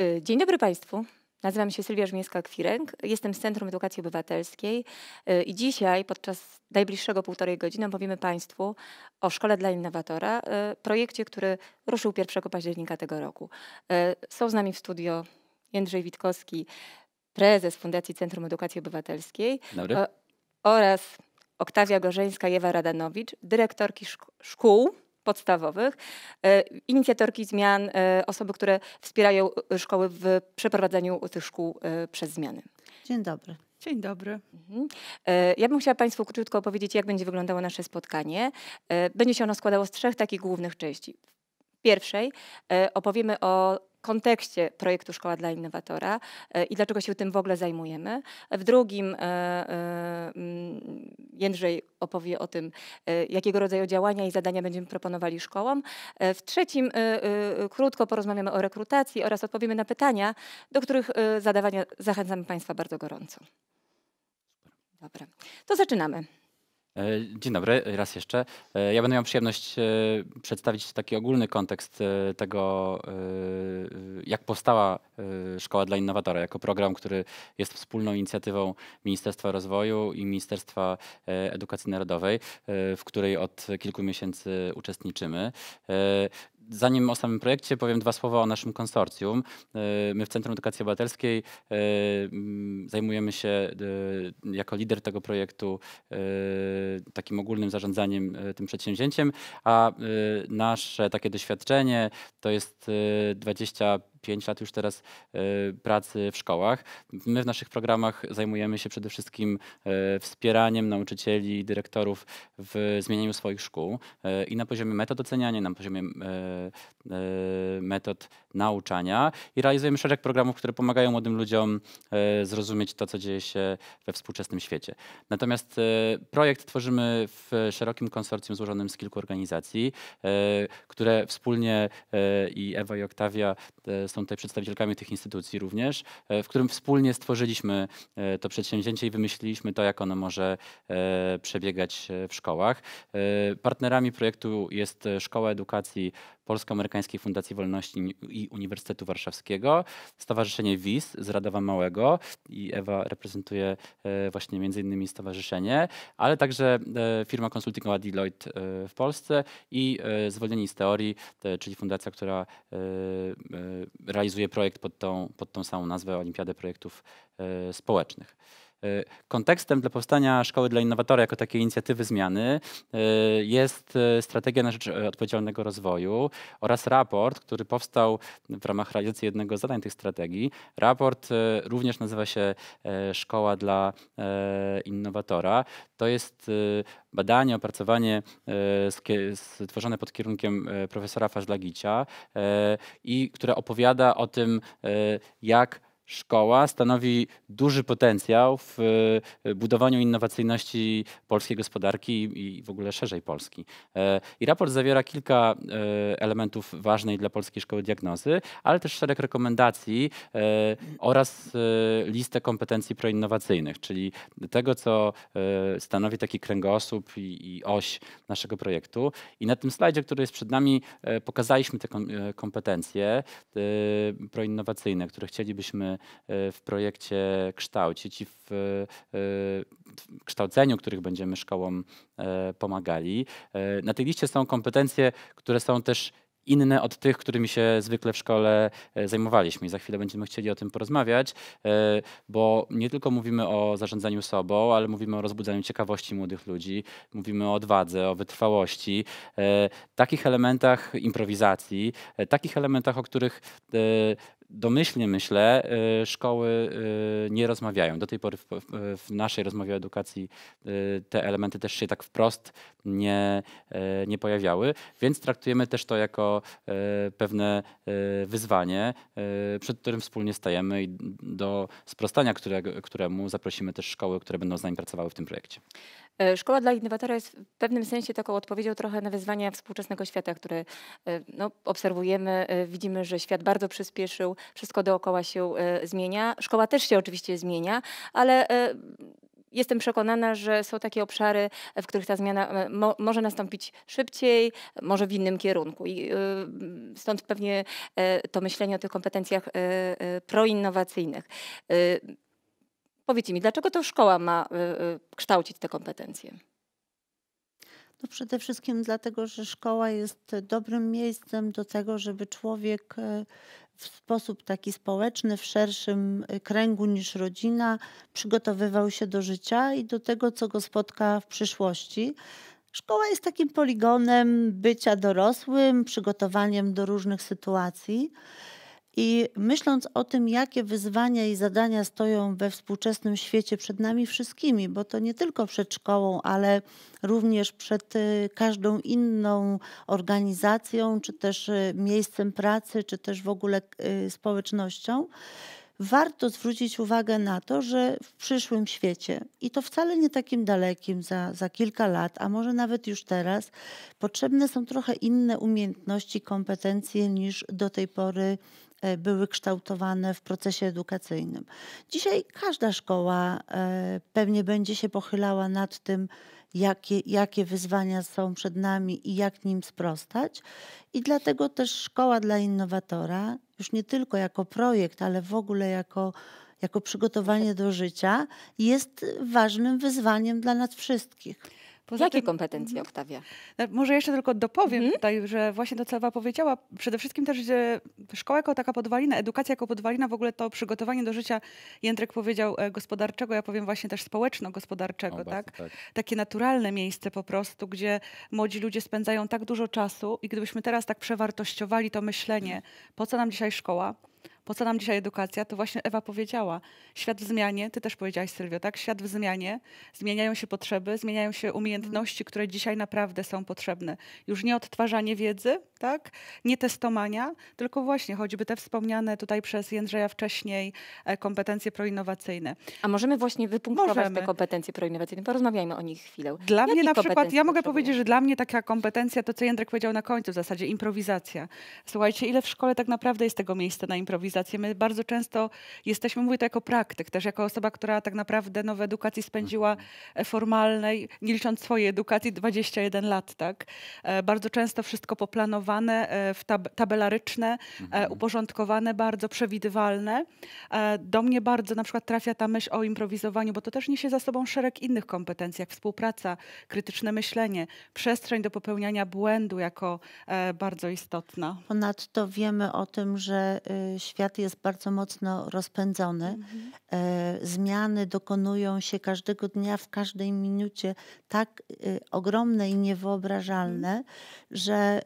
Y, dzień dobry Państwu. Nazywam się Sylwia Żmieska-Kwirek, jestem z Centrum Edukacji Obywatelskiej y, i dzisiaj podczas najbliższego półtorej godziny opowiemy Państwu o Szkole dla Innowatora, y, projekcie, który ruszył 1 października tego roku. Są z nami w studio Jędrzej Witkowski, prezes Fundacji Centrum Edukacji Obywatelskiej dobry. oraz Oktawia Gorzeńska i Ewa Radanowicz, dyrektorki szk szkół podstawowych. E, inicjatorki zmian, e, osoby, które wspierają szkoły w przeprowadzeniu tych szkół e, przez zmiany. Dzień dobry. Dzień dobry. Mhm. Ja bym chciała Państwu króciutko opowiedzieć, jak będzie wyglądało nasze spotkanie. Będzie się ono składało z trzech takich głównych części. W pierwszej opowiemy o kontekście projektu Szkoła dla Innowatora e, i dlaczego się tym w ogóle zajmujemy. W drugim e, e, mm, Jędrzej opowie o tym, jakiego rodzaju działania i zadania będziemy proponowali szkołom. W trzecim krótko porozmawiamy o rekrutacji oraz odpowiemy na pytania, do których zadawania zachęcamy Państwa bardzo gorąco. Dobra, to zaczynamy. E, dzień dobry, raz jeszcze. E, ja będę miał przyjemność e, przedstawić taki ogólny kontekst tego, jak powstała Szkoła dla Innowatora jako program, który jest wspólną inicjatywą Ministerstwa Rozwoju i Ministerstwa Edukacji Narodowej, w której od kilku miesięcy uczestniczymy. Zanim o samym projekcie powiem dwa słowa o naszym konsorcjum. Y, my w Centrum Edukacji Obywatelskiej y, zajmujemy się y, jako lider tego projektu takim ogólnym zarządzaniem tym przedsięwzięciem, a nasze takie doświadczenie to jest 25 5 lat już teraz e, pracy w szkołach. My w naszych programach zajmujemy się przede wszystkim e, wspieraniem nauczycieli i dyrektorów w zmienieniu swoich szkół e, i na poziomie metod oceniania, na poziomie metod nauczania i realizujemy szereg programów, które pomagają młodym ludziom zrozumieć to, co dzieje się we współczesnym świecie. Natomiast projekt tworzymy w szerokim konsorcjum złożonym z kilku organizacji, które wspólnie i Ewa i Oktawia są tutaj przedstawicielkami tych instytucji również, e, w którym wspólnie stworzyliśmy e, to przedsięwzięcie i wymyśliliśmy to, jak ono może e, przebiegać w szkołach. Partnerami projektu jest Szkoła Edukacji Polsko-Amerykańskiej Fundacji Wolności i Uniwersytetu Warszawskiego, Stowarzyszenie WIS z Radowa Małego i Ewa reprezentuje e, właśnie między innymi stowarzyszenie, ale także e, firma konsultingowa Deloitte e, w Polsce i Zwolnieni z Teorii, czyli fundacja, która realizuje projekt pod tą, pod tą samą nazwę Olimpiadę Projektów Społecznych. Y, kontekstem dla powstania Szkoły dla Innowatora jako takiej inicjatywy zmiany y, jest y, strategia na rzecz odpowiedzialnego rozwoju oraz raport, który powstał w ramach realizacji jednego z zadań tych strategii. Raport również nazywa się Szkoła dla Innowatora. To jest badanie, opracowanie stworzone pod kierunkiem profesora Faszlagicia i które opowiada o tym, jak szkoła stanowi duży potencjał w e, budowaniu innowacyjności polskiej gospodarki i w ogóle szerzej Polski. E, I raport zawiera kilka e, elementów ważnych dla polskiej szkoły diagnozy, ale też szereg rekomendacji oraz listę kompetencji proinnowacyjnych, czyli tego, co stanowi taki kręgosłup i oś naszego projektu. I na tym slajdzie, który jest przed nami, pokazaliśmy te kompetencje proinnowacyjne, które chcielibyśmy w projekcie kształcić i w, e, w kształceniu, których będziemy szkołom e, pomagali. E, na tej liście są kompetencje, które są też inne od tych, którymi się zwykle w szkole zajmowaliśmy. I za chwilę będziemy chcieli o tym porozmawiać, bo nie tylko mówimy o zarządzaniu sobą, ale mówimy o rozbudzaniu ciekawości młodych ludzi, mówimy o odwadze, o wytrwałości, takich elementach improwizacji, takich elementach, o których domyślnie myślę, y, szkoły y, nie rozmawiają. Do tej pory w, naszej rozmowie o edukacji y, te elementy też się tak wprost nie, e, nie pojawiały, więc traktujemy też to jako e, pewne e, wyzwanie, przed którym wspólnie stajemy i do sprostania którego, któremu zaprosimy też szkoły, które będą z nami pracowały w tym projekcie. Szkoła dla innowatora jest w pewnym sensie taką odpowiedzią trochę na wyzwania współczesnego świata, które no, obserwujemy. Widzimy, że świat bardzo przyspieszył, wszystko dookoła się zmienia. Szkoła też się oczywiście zmienia, ale jestem przekonana, że są takie obszary, w których ta zmiana e, mo może nastąpić szybciej, może w innym kierunku. I y, stąd pewnie e, to myślenie o tych kompetencjach e, proinnowacyjnych. Powiedzcie mi, dlaczego to szkoła ma kształcić te kompetencje? No przede wszystkim dlatego, że szkoła jest dobrym miejscem do tego, żeby człowiek w sposób taki społeczny, w szerszym y, kręgu niż rodzina, przygotowywał się do życia i do tego, co go spotka w przyszłości. Szkoła jest takim poligonem bycia dorosłym, przygotowaniem do różnych sytuacji. I myśląc o tym, jakie wyzwania i zadania stoją we współczesnym świecie przed nami wszystkimi, bo to nie tylko przed szkołą, ale również przed y, każdą inną organizacją, czy też y, miejscem pracy, czy też w ogóle y, społecznością, warto zwrócić uwagę na to, że w przyszłym świecie, i to wcale nie takim dalekim, za, za kilka lat, a może nawet już teraz, potrzebne są trochę inne umiejętności, kompetencje niż do tej pory e, były kształtowane w procesie edukacyjnym. Dzisiaj każda szkoła e, pewnie będzie się pochylała nad tym, jakie, jakie wyzwania są przed nami i jak nim sprostać. I dlatego też Szkoła dla Innowatora, już nie tylko jako projekt, ale w ogóle jako, jako przygotowanie do życia, jest ważnym wyzwaniem dla nas wszystkich. Poza jakie kompetencje, mhm. Oktawia? Może jeszcze tylko dopowiem mhm. tutaj, że właśnie to, co Ewa powiedziała, przede wszystkim też że szkoła jako taka podwalina, edukacja jako podwalina, w ogóle to przygotowanie do życia, Jędrek powiedział e, gospodarczego, ja powiem właśnie też społeczno-gospodarczego, tak? tak? Takie naturalne miejsce po prostu, gdzie młodzi ludzie spędzają tak dużo czasu i gdybyśmy teraz tak przewartościowali to myślenie, po co nam dzisiaj szkoła, po co nam dzisiaj edukacja, to właśnie Ewa powiedziała. Świat w zmianie, ty też powiedziałaś Sylwio, tak? Świat w zmianie, zmieniają się potrzeby, zmieniają się mhm. umiejętności, które dzisiaj naprawdę są potrzebne. Już nie odtwarzanie wiedzy, tak? Nie testowania, tylko właśnie choćby te wspomniane tutaj przez Jędrzeja wcześniej e, kompetencje proinnowacyjne. A możemy właśnie wypunktować możemy. te kompetencje proinnowacyjne. Porozmawiajmy o nich chwilę. Dla mnie na przykład, ja mogę powiedzieć, że dla mnie taka kompetencja, to co Jędrek powiedział na końcu w zasadzie, improwizacja. Słuchajcie, ile w szkole tak naprawdę jest tego miejsca na improwizację? My bardzo często jesteśmy, mówię to jako praktyk, też jako osoba, która tak naprawdę no, w edukacji spędziła mhm. e, formalnej, nie licząc swojej edukacji, 21 lat, tak? E, bardzo często wszystko poplanowała uporządkowane, e, w tab tabelaryczne, e, mhm. uporządkowane, bardzo przewidywalne. E, do mnie bardzo na przykład trafia ta myśl o improwizowaniu, bo to też niesie za sobą szereg innych kompetencji, jak współpraca, krytyczne myślenie, przestrzeń do popełniania błędu jako bardzo istotna. Ponadto wiemy o tym, że y, świat jest bardzo mocno rozpędzony. Mhm. Zmiany dokonują się każdego dnia, w każdej minucie tak y, ogromne i niewyobrażalne, mhm. że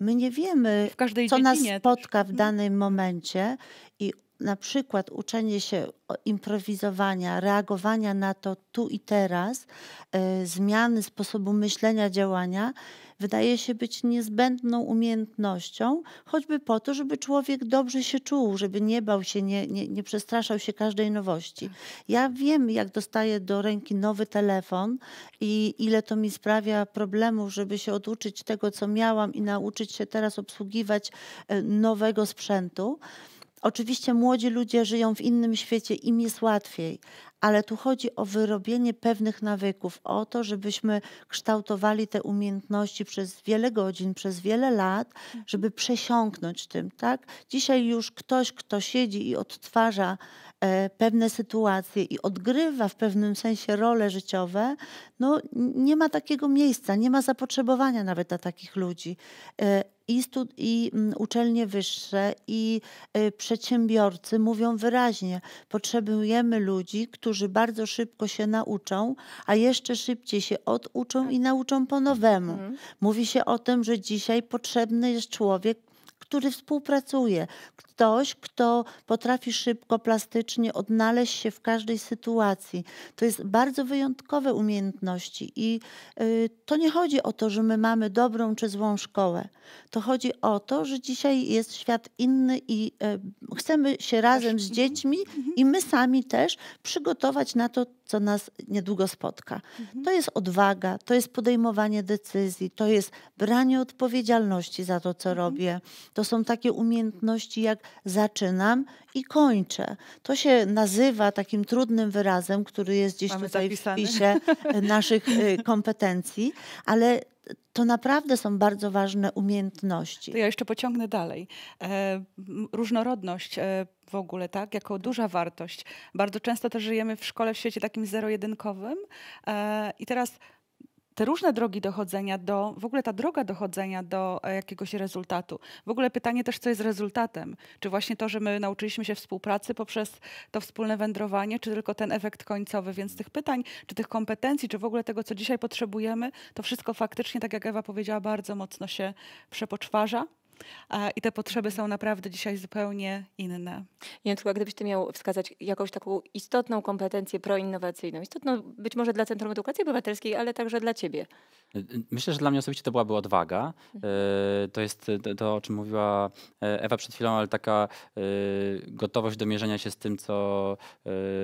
My nie wiemy, co dziedzinie, nas spotka w mhm. danym momencie i na przykład uczenie się improwizowania, reagowania na to tu i teraz, e, zmiany sposobu myślenia, działania, wydaje się być niezbędną umiejętnością, choćby po to, żeby człowiek dobrze się czuł, żeby nie bał się, nie, nie, nie przestraszał się każdej nowości. Ja wiem, jak dostaję do ręki nowy telefon i ile to mi sprawia problemów, żeby się oduczyć tego, co miałam i nauczyć się teraz obsługiwać e, nowego sprzętu. Oczywiście młodzi ludzie żyją w innym świecie, im jest łatwiej, ale tu chodzi o wyrobienie pewnych nawyków, o to, żebyśmy kształtowali te umiejętności przez wiele godzin, przez wiele lat, żeby przesiąknąć tym, tak? Dzisiaj już ktoś, kto siedzi i odtwarza e, pewne sytuacje i odgrywa w pewnym sensie role życiowe, no nie ma takiego miejsca, nie ma zapotrzebowania nawet dla takich ludzi. E, i, stud, i mm, uczelnie wyższe, i y, przedsiębiorcy mówią wyraźnie, potrzebujemy ludzi, którzy bardzo szybko się nauczą, a jeszcze szybciej się oduczą i tak. nauczą po nowemu. Mhm. Mówi się o tym, że dzisiaj potrzebny jest człowiek, który współpracuje, ktoś, kto potrafi szybko, plastycznie odnaleźć się w każdej sytuacji. To jest bardzo wyjątkowe umiejętności i y, to nie chodzi o to, że my mamy dobrą czy złą szkołę. To chodzi o to, że dzisiaj jest świat inny i y, chcemy się razem z mhm. dziećmi mhm. i my sami też przygotować na to, co nas niedługo spotka. Mhm. To jest odwaga, to jest podejmowanie decyzji, to jest branie odpowiedzialności za to, co mhm. robię. To są takie umiejętności, jak zaczynam i kończę. To się nazywa takim trudnym wyrazem, który jest gdzieś Mamy tutaj zapisany. w spisie naszych y, kompetencji, ale to naprawdę są bardzo ważne umiejętności. To ja jeszcze pociągnę dalej. E, różnorodność e, w ogóle, tak, jako duża wartość. Bardzo często też żyjemy w szkole w świecie takim zero-jedynkowym e, i teraz te różne drogi dochodzenia do, w ogóle ta droga dochodzenia do e, jakiegoś rezultatu. W ogóle pytanie też, co jest rezultatem. Czy właśnie to, że my nauczyliśmy się współpracy poprzez to wspólne wędrowanie, czy tylko ten efekt końcowy. Więc tych pytań, czy tych kompetencji, czy w ogóle tego, co dzisiaj potrzebujemy, to wszystko faktycznie, tak jak Ewa powiedziała, bardzo mocno się przepoczwarza. I te potrzeby są naprawdę dzisiaj zupełnie inne. Janeczku, gdybyś ty miał wskazać jakąś taką istotną kompetencję proinnowacyjną, istotną być może dla Centrum Edukacji Obywatelskiej, ale także dla ciebie. Y, y, myślę, że dla mnie osobiście to byłaby odwaga. Mhm. Y, to jest to, o czym mówiła e, Ewa przed chwilą, ale taka gotowość do mierzenia się z tym, co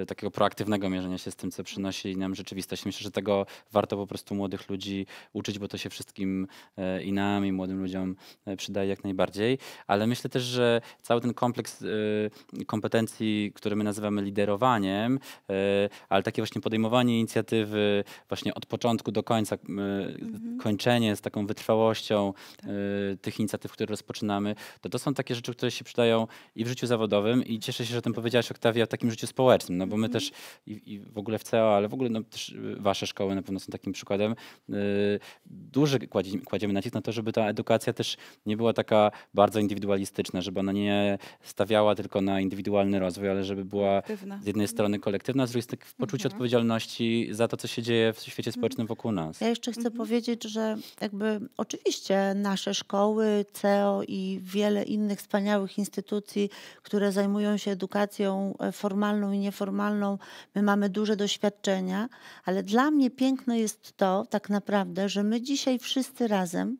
takiego proaktywnego mierzenia się z tym, co przynosi nam rzeczywistość. Myślę, że tego warto po prostu młodych ludzi uczyć, bo to się wszystkim e, i nam, i młodym ludziom e, przydaje jak jak najbardziej, ale myślę też, że cały ten kompleks y, kompetencji, które my nazywamy liderowaniem, y, ale takie właśnie podejmowanie inicjatywy właśnie od początku do końca, y, mhm. kończenie z taką wytrwałością tak. tych inicjatyw, które rozpoczynamy, to to są takie rzeczy, które się przydają i w życiu zawodowym i cieszę się, że o tym powiedziałaś, Oktawia, w takim życiu społecznym, no bo my mhm. też i, i, w ogóle w CEO, ale w ogóle no, też wasze szkoły na pewno są takim przykładem, duży kładziemy nacisk na to, żeby ta edukacja też nie była tak taka bardzo indywidualistyczna, żeby ona nie stawiała tylko na indywidualny rozwój, ale żeby była z jednej strony mhm. kolektywna, z drugiej strony w poczuciu mhm. odpowiedzialności za to, co się dzieje w świecie mhm. społecznym wokół nas. Ja jeszcze chcę mhm. powiedzieć, że jakby oczywiście nasze szkoły, CEO i wiele innych wspaniałych instytucji, które zajmują się edukacją e, formalną i nieformalną, my mamy duże doświadczenia, ale dla mnie piękne jest to tak naprawdę, że my dzisiaj wszyscy razem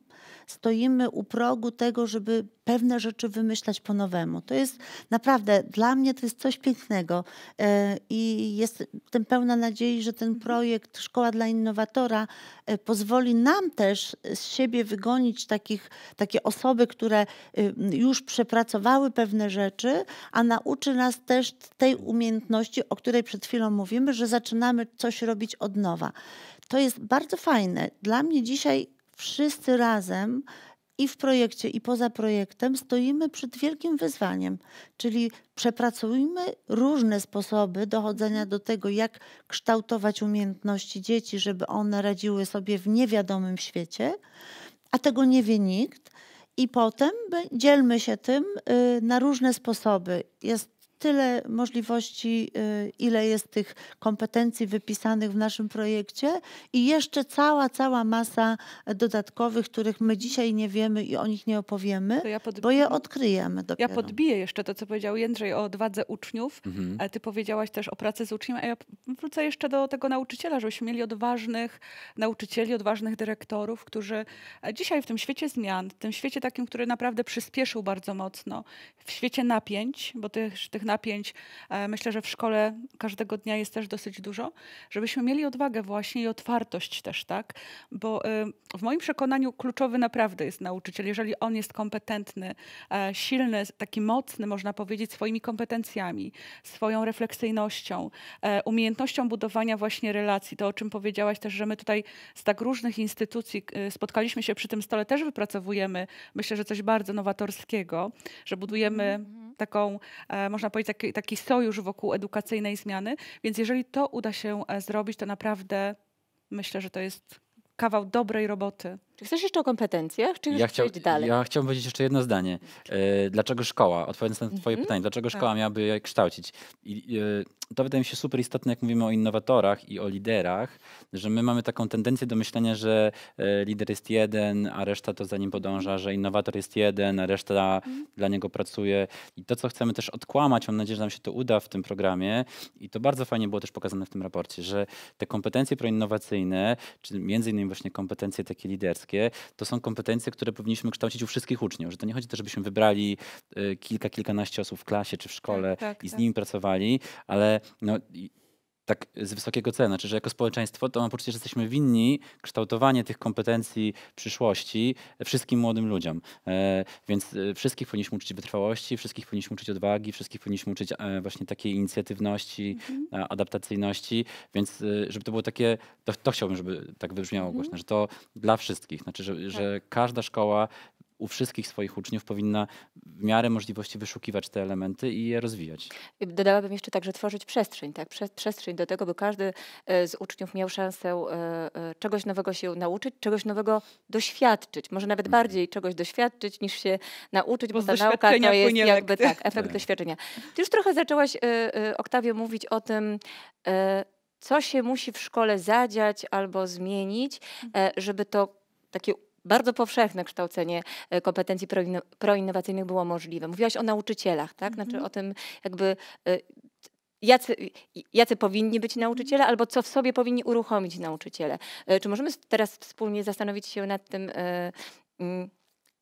stoimy u progu tego, żeby pewne rzeczy wymyślać po nowemu. To jest naprawdę, dla mnie to jest coś pięknego e, i jestem pełna nadziei, że ten mhm. projekt Szkoła dla Innowatora e, pozwoli nam też z siebie wygonić takich, takie osoby, które y, już przepracowały pewne rzeczy, a nauczy nas też tej umiejętności, o której przed chwilą mówimy, że zaczynamy coś robić od nowa. To jest bardzo fajne. Dla mnie dzisiaj wszyscy razem i w projekcie, i poza projektem stoimy przed wielkim wyzwaniem, czyli przepracujmy różne sposoby dochodzenia do tego, jak kształtować umiejętności dzieci, żeby one radziły sobie w niewiadomym świecie, a tego nie wie nikt. I potem dzielmy się tym y, na różne sposoby. Jest tyle możliwości, y, ile jest tych kompetencji wypisanych w naszym projekcie i jeszcze cała, cała masa dodatkowych, których my dzisiaj nie wiemy i o nich nie opowiemy, ja bo je odkryjemy dopiero. Ja podbiję jeszcze to, co powiedział Jędrzej o odwadze uczniów. Mhm. E, ty powiedziałaś też o pracy z uczniem, a ja wrócę jeszcze do tego nauczyciela, żebyśmy mieli odważnych nauczycieli, odważnych dyrektorów, którzy e, dzisiaj w tym świecie zmian, w tym świecie takim, który naprawdę przyspieszył bardzo mocno, w świecie napięć, bo tych, tych napięć, e, myślę, że w szkole każdego dnia jest też dosyć dużo, żebyśmy mieli odwagę właśnie i otwartość też, tak? Bo e, w moim przekonaniu kluczowy naprawdę jest nauczyciel, jeżeli on jest kompetentny, e, silny, taki mocny, można powiedzieć, swoimi kompetencjami, swoją refleksyjnością, umiejętnością budowania właśnie relacji. To, o czym powiedziałaś też, że my tutaj z tak różnych instytucji spotkaliśmy się przy tym stole, też wypracowujemy, myślę, że coś bardzo nowatorskiego, że budujemy. Mm -hmm taką, e, można powiedzieć, taki, taki sojusz wokół edukacyjnej zmiany. Więc jeżeli to uda się e, zrobić, to naprawdę myślę, że to jest kawał dobrej roboty. Czy chcesz jeszcze o kompetencjach, czy już ja chciał, dalej? Ja chciałbym powiedzieć jeszcze jedno zdanie. E, dlaczego szkoła? Odpowiadając na twoje mhm. pytanie, dlaczego tak. szkoła miałaby kształcić? I, to wydaje mi się super istotne, jak mówimy o innowatorach i o liderach, że my mamy taką tendencję do myślenia, że e, lider jest jeden, a reszta to za nim podąża, że innowator jest jeden, a reszta mm. dla niego pracuje. I to, co chcemy też odkłamać, mam nadzieję, że nam się to uda w tym programie i to bardzo fajnie było też pokazane w tym raporcie, że te kompetencje proinnowacyjne, czy między innymi właśnie kompetencje takie liderskie, to są kompetencje, które powinniśmy kształcić u wszystkich uczniów, że to nie chodzi to, żebyśmy wybrali e, kilka, kilkanaście osób w klasie czy w tak, szkole tak, tak, i z tak. nimi pracowali, ale no, tak z wysokiego celu. Znaczy, że jako społeczeństwo to mam poczucie, że jesteśmy winni kształtowanie tych kompetencji przyszłości wszystkim młodym ludziom. E, więc e, wszystkich powinniśmy uczyć wytrwałości, wszystkich powinniśmy uczyć odwagi, wszystkich powinniśmy uczyć e, właśnie takiej inicjatywności, mhm. e, adaptacyjności, więc e, żeby to było takie, to, to chciałbym, żeby tak wybrzmiało mm głośno, że to dla wszystkich. Znaczy, że, tak. że każda szkoła u wszystkich swoich uczniów powinna w miarę możliwości wyszukiwać te elementy i je rozwijać. Dodałabym jeszcze także tworzyć przestrzeń, tak? przestrzeń do tego, by każdy e, z uczniów miał szansę e, e, czegoś nowego się nauczyć, czegoś nowego doświadczyć, może nawet mhm. bardziej czegoś doświadczyć niż się nauczyć, bo, bo ta nauka to jest jakby tak, efekt tak. doświadczenia. Ty już trochę zaczęłaś, Oktawio, mówić o tym, co się musi w szkole zadziać albo zmienić, żeby to takie bardzo powszechne kształcenie e, kompetencji proinnowacyjnych było możliwe. Mówiłaś o nauczycielach, tak? Znaczy mhm. o tym jakby e, jacy, jacy powinni być nauczyciele, albo co w sobie powinni uruchomić nauczyciele. E, czy możemy teraz wspólnie zastanowić się nad tym, mm,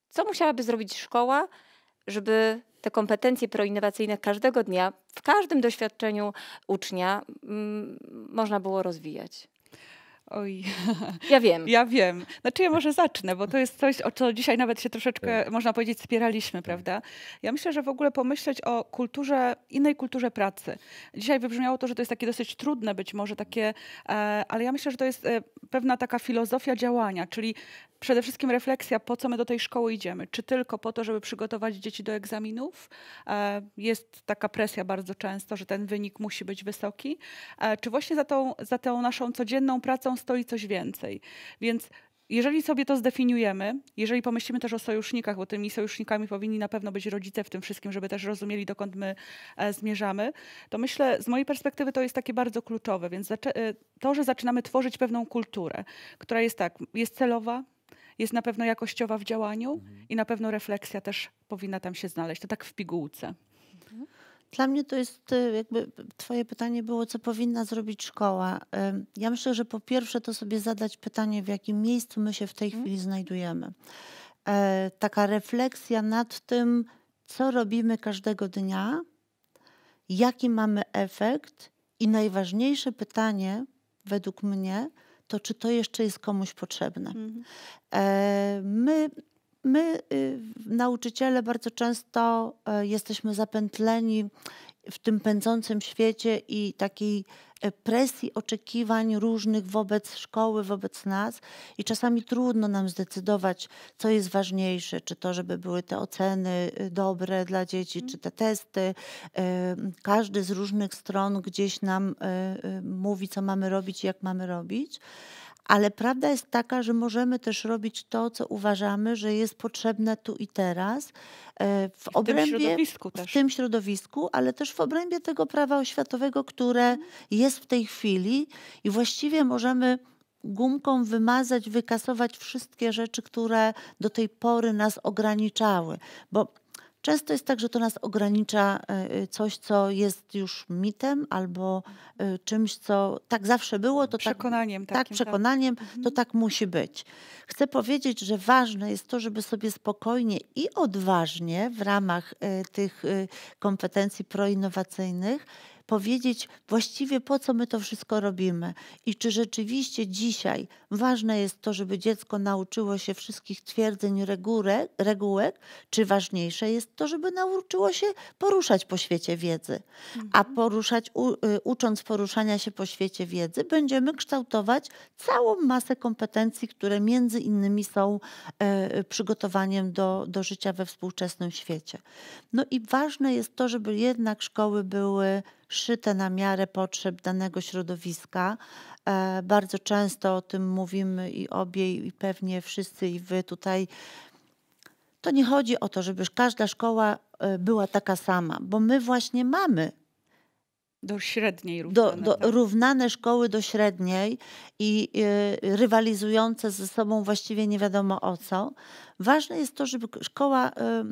co musiałaby zrobić szkoła, żeby te kompetencje proinnowacyjne każdego dnia, w każdym doświadczeniu ucznia mm, można było rozwijać? Oj. Ja wiem. Ja wiem. Znaczy ja może zacznę, bo to jest coś, o co dzisiaj nawet się troszeczkę, tak. można powiedzieć, spieraliśmy, tak. prawda? Ja myślę, że w ogóle pomyśleć o kulturze, innej kulturze pracy. Dzisiaj wybrzmiało to, że to jest takie dosyć trudne być może takie, e, ale ja myślę, że to jest e, pewna taka filozofia działania, czyli przede wszystkim refleksja, po co my do tej szkoły idziemy. Czy tylko po to, żeby przygotować dzieci do egzaminów? E, jest taka presja bardzo często, że ten wynik musi być wysoki. Czy właśnie za tą, za tą naszą codzienną pracą stoi coś więcej. Więc jeżeli sobie to zdefiniujemy, jeżeli pomyślimy też o sojusznikach, bo tymi sojusznikami powinni na pewno być rodzice w tym wszystkim, żeby też rozumieli, dokąd my e, zmierzamy, to myślę, z mojej perspektywy to jest takie bardzo kluczowe. Więc e, to, że zaczynamy tworzyć pewną kulturę, która jest tak, jest celowa, jest na pewno jakościowa w działaniu mhm. i na pewno refleksja też powinna tam się znaleźć. To tak w pigułce. Dla mnie to jest e, jakby Twoje pytanie było, co powinna zrobić szkoła. Ja myślę, że po pierwsze to sobie zadać pytanie, w jakim miejscu my się w tej mhm. chwili znajdujemy. E, taka refleksja nad tym, co robimy każdego dnia, jaki mamy efekt i najważniejsze pytanie według mnie, to czy to jeszcze jest komuś potrzebne. Mhm. E, my my, y, nauczyciele, bardzo często e, jesteśmy zapętleni w tym pędzącym świecie i takiej e, presji oczekiwań różnych wobec szkoły, wobec nas i czasami trudno nam zdecydować, co jest ważniejsze, czy to, żeby były te oceny y, dobre dla dzieci, czy te testy. E, każdy z różnych stron gdzieś nam mówi, co mamy robić i jak mamy robić ale prawda jest taka, że możemy też robić to, co uważamy, że jest potrzebne tu i teraz, e, w, w obrębie, tym środowisku też. w tym środowisku, ale też w obrębie tego prawa oświatowego, które mhm. jest w tej chwili i właściwie możemy gumką wymazać, wykasować wszystkie rzeczy, które do tej pory nas ograniczały, bo Często jest tak, że to nas ogranicza e, e, coś, co jest już mitem albo e, czymś, co tak zawsze było. To tak- przekonaniem. Tak, takim, tak przekonaniem, tak. to mhm. tak musi być. Chcę powiedzieć, że ważne jest to, żeby sobie spokojnie i odważnie w ramach tych kompetencji proinnowacyjnych powiedzieć właściwie po co my to wszystko robimy i czy rzeczywiście dzisiaj ważne jest to, żeby dziecko nauczyło się wszystkich twierdzeń, regułek, regułek czy ważniejsze jest to, żeby nauczyło się poruszać po świecie wiedzy. A mhm. poruszać, u, y, ucząc poruszania się po świecie wiedzy, będziemy kształtować całą masę kompetencji, które między innymi są e, y, przygotowaniem do, do życia we współczesnym świecie. No i ważne jest to, żeby jednak szkoły były szyte na miarę potrzeb danego środowiska. E, bardzo często o tym mówimy i obie, i pewnie wszyscy, i wy tutaj. To nie chodzi o to, żeby każda szkoła e, była taka sama, bo my właśnie mamy do średniej równane. Do, do tak. Równane szkoły do średniej i e, rywalizujące ze sobą właściwie nie wiadomo o co. Ważne jest to, żeby szkoła e,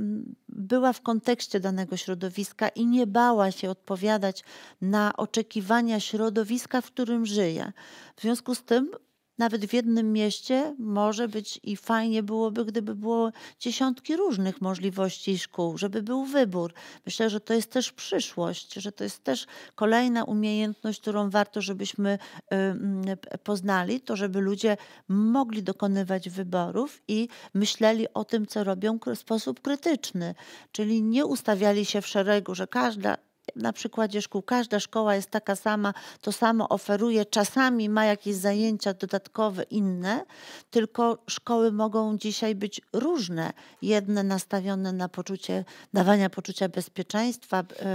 była w kontekście danego środowiska i nie bała się odpowiadać na oczekiwania środowiska, w którym żyje. W związku z tym nawet w jednym mieście może być i fajnie byłoby, gdyby było dziesiątki różnych możliwości szkół, żeby był wybór. Myślę, że to jest też przyszłość, że to jest też kolejna umiejętność, którą warto, żebyśmy poznali, to żeby ludzie mogli dokonywać wyborów i myśleli o tym, co robią w sposób krytyczny, czyli nie ustawiali się w szeregu, że każda na przykładzie szkół. Każda szkoła jest taka sama, to samo oferuje, czasami ma jakieś zajęcia dodatkowe inne, tylko szkoły mogą dzisiaj być różne. Jedne nastawione na poczucie, dawania poczucia bezpieczeństwa, e,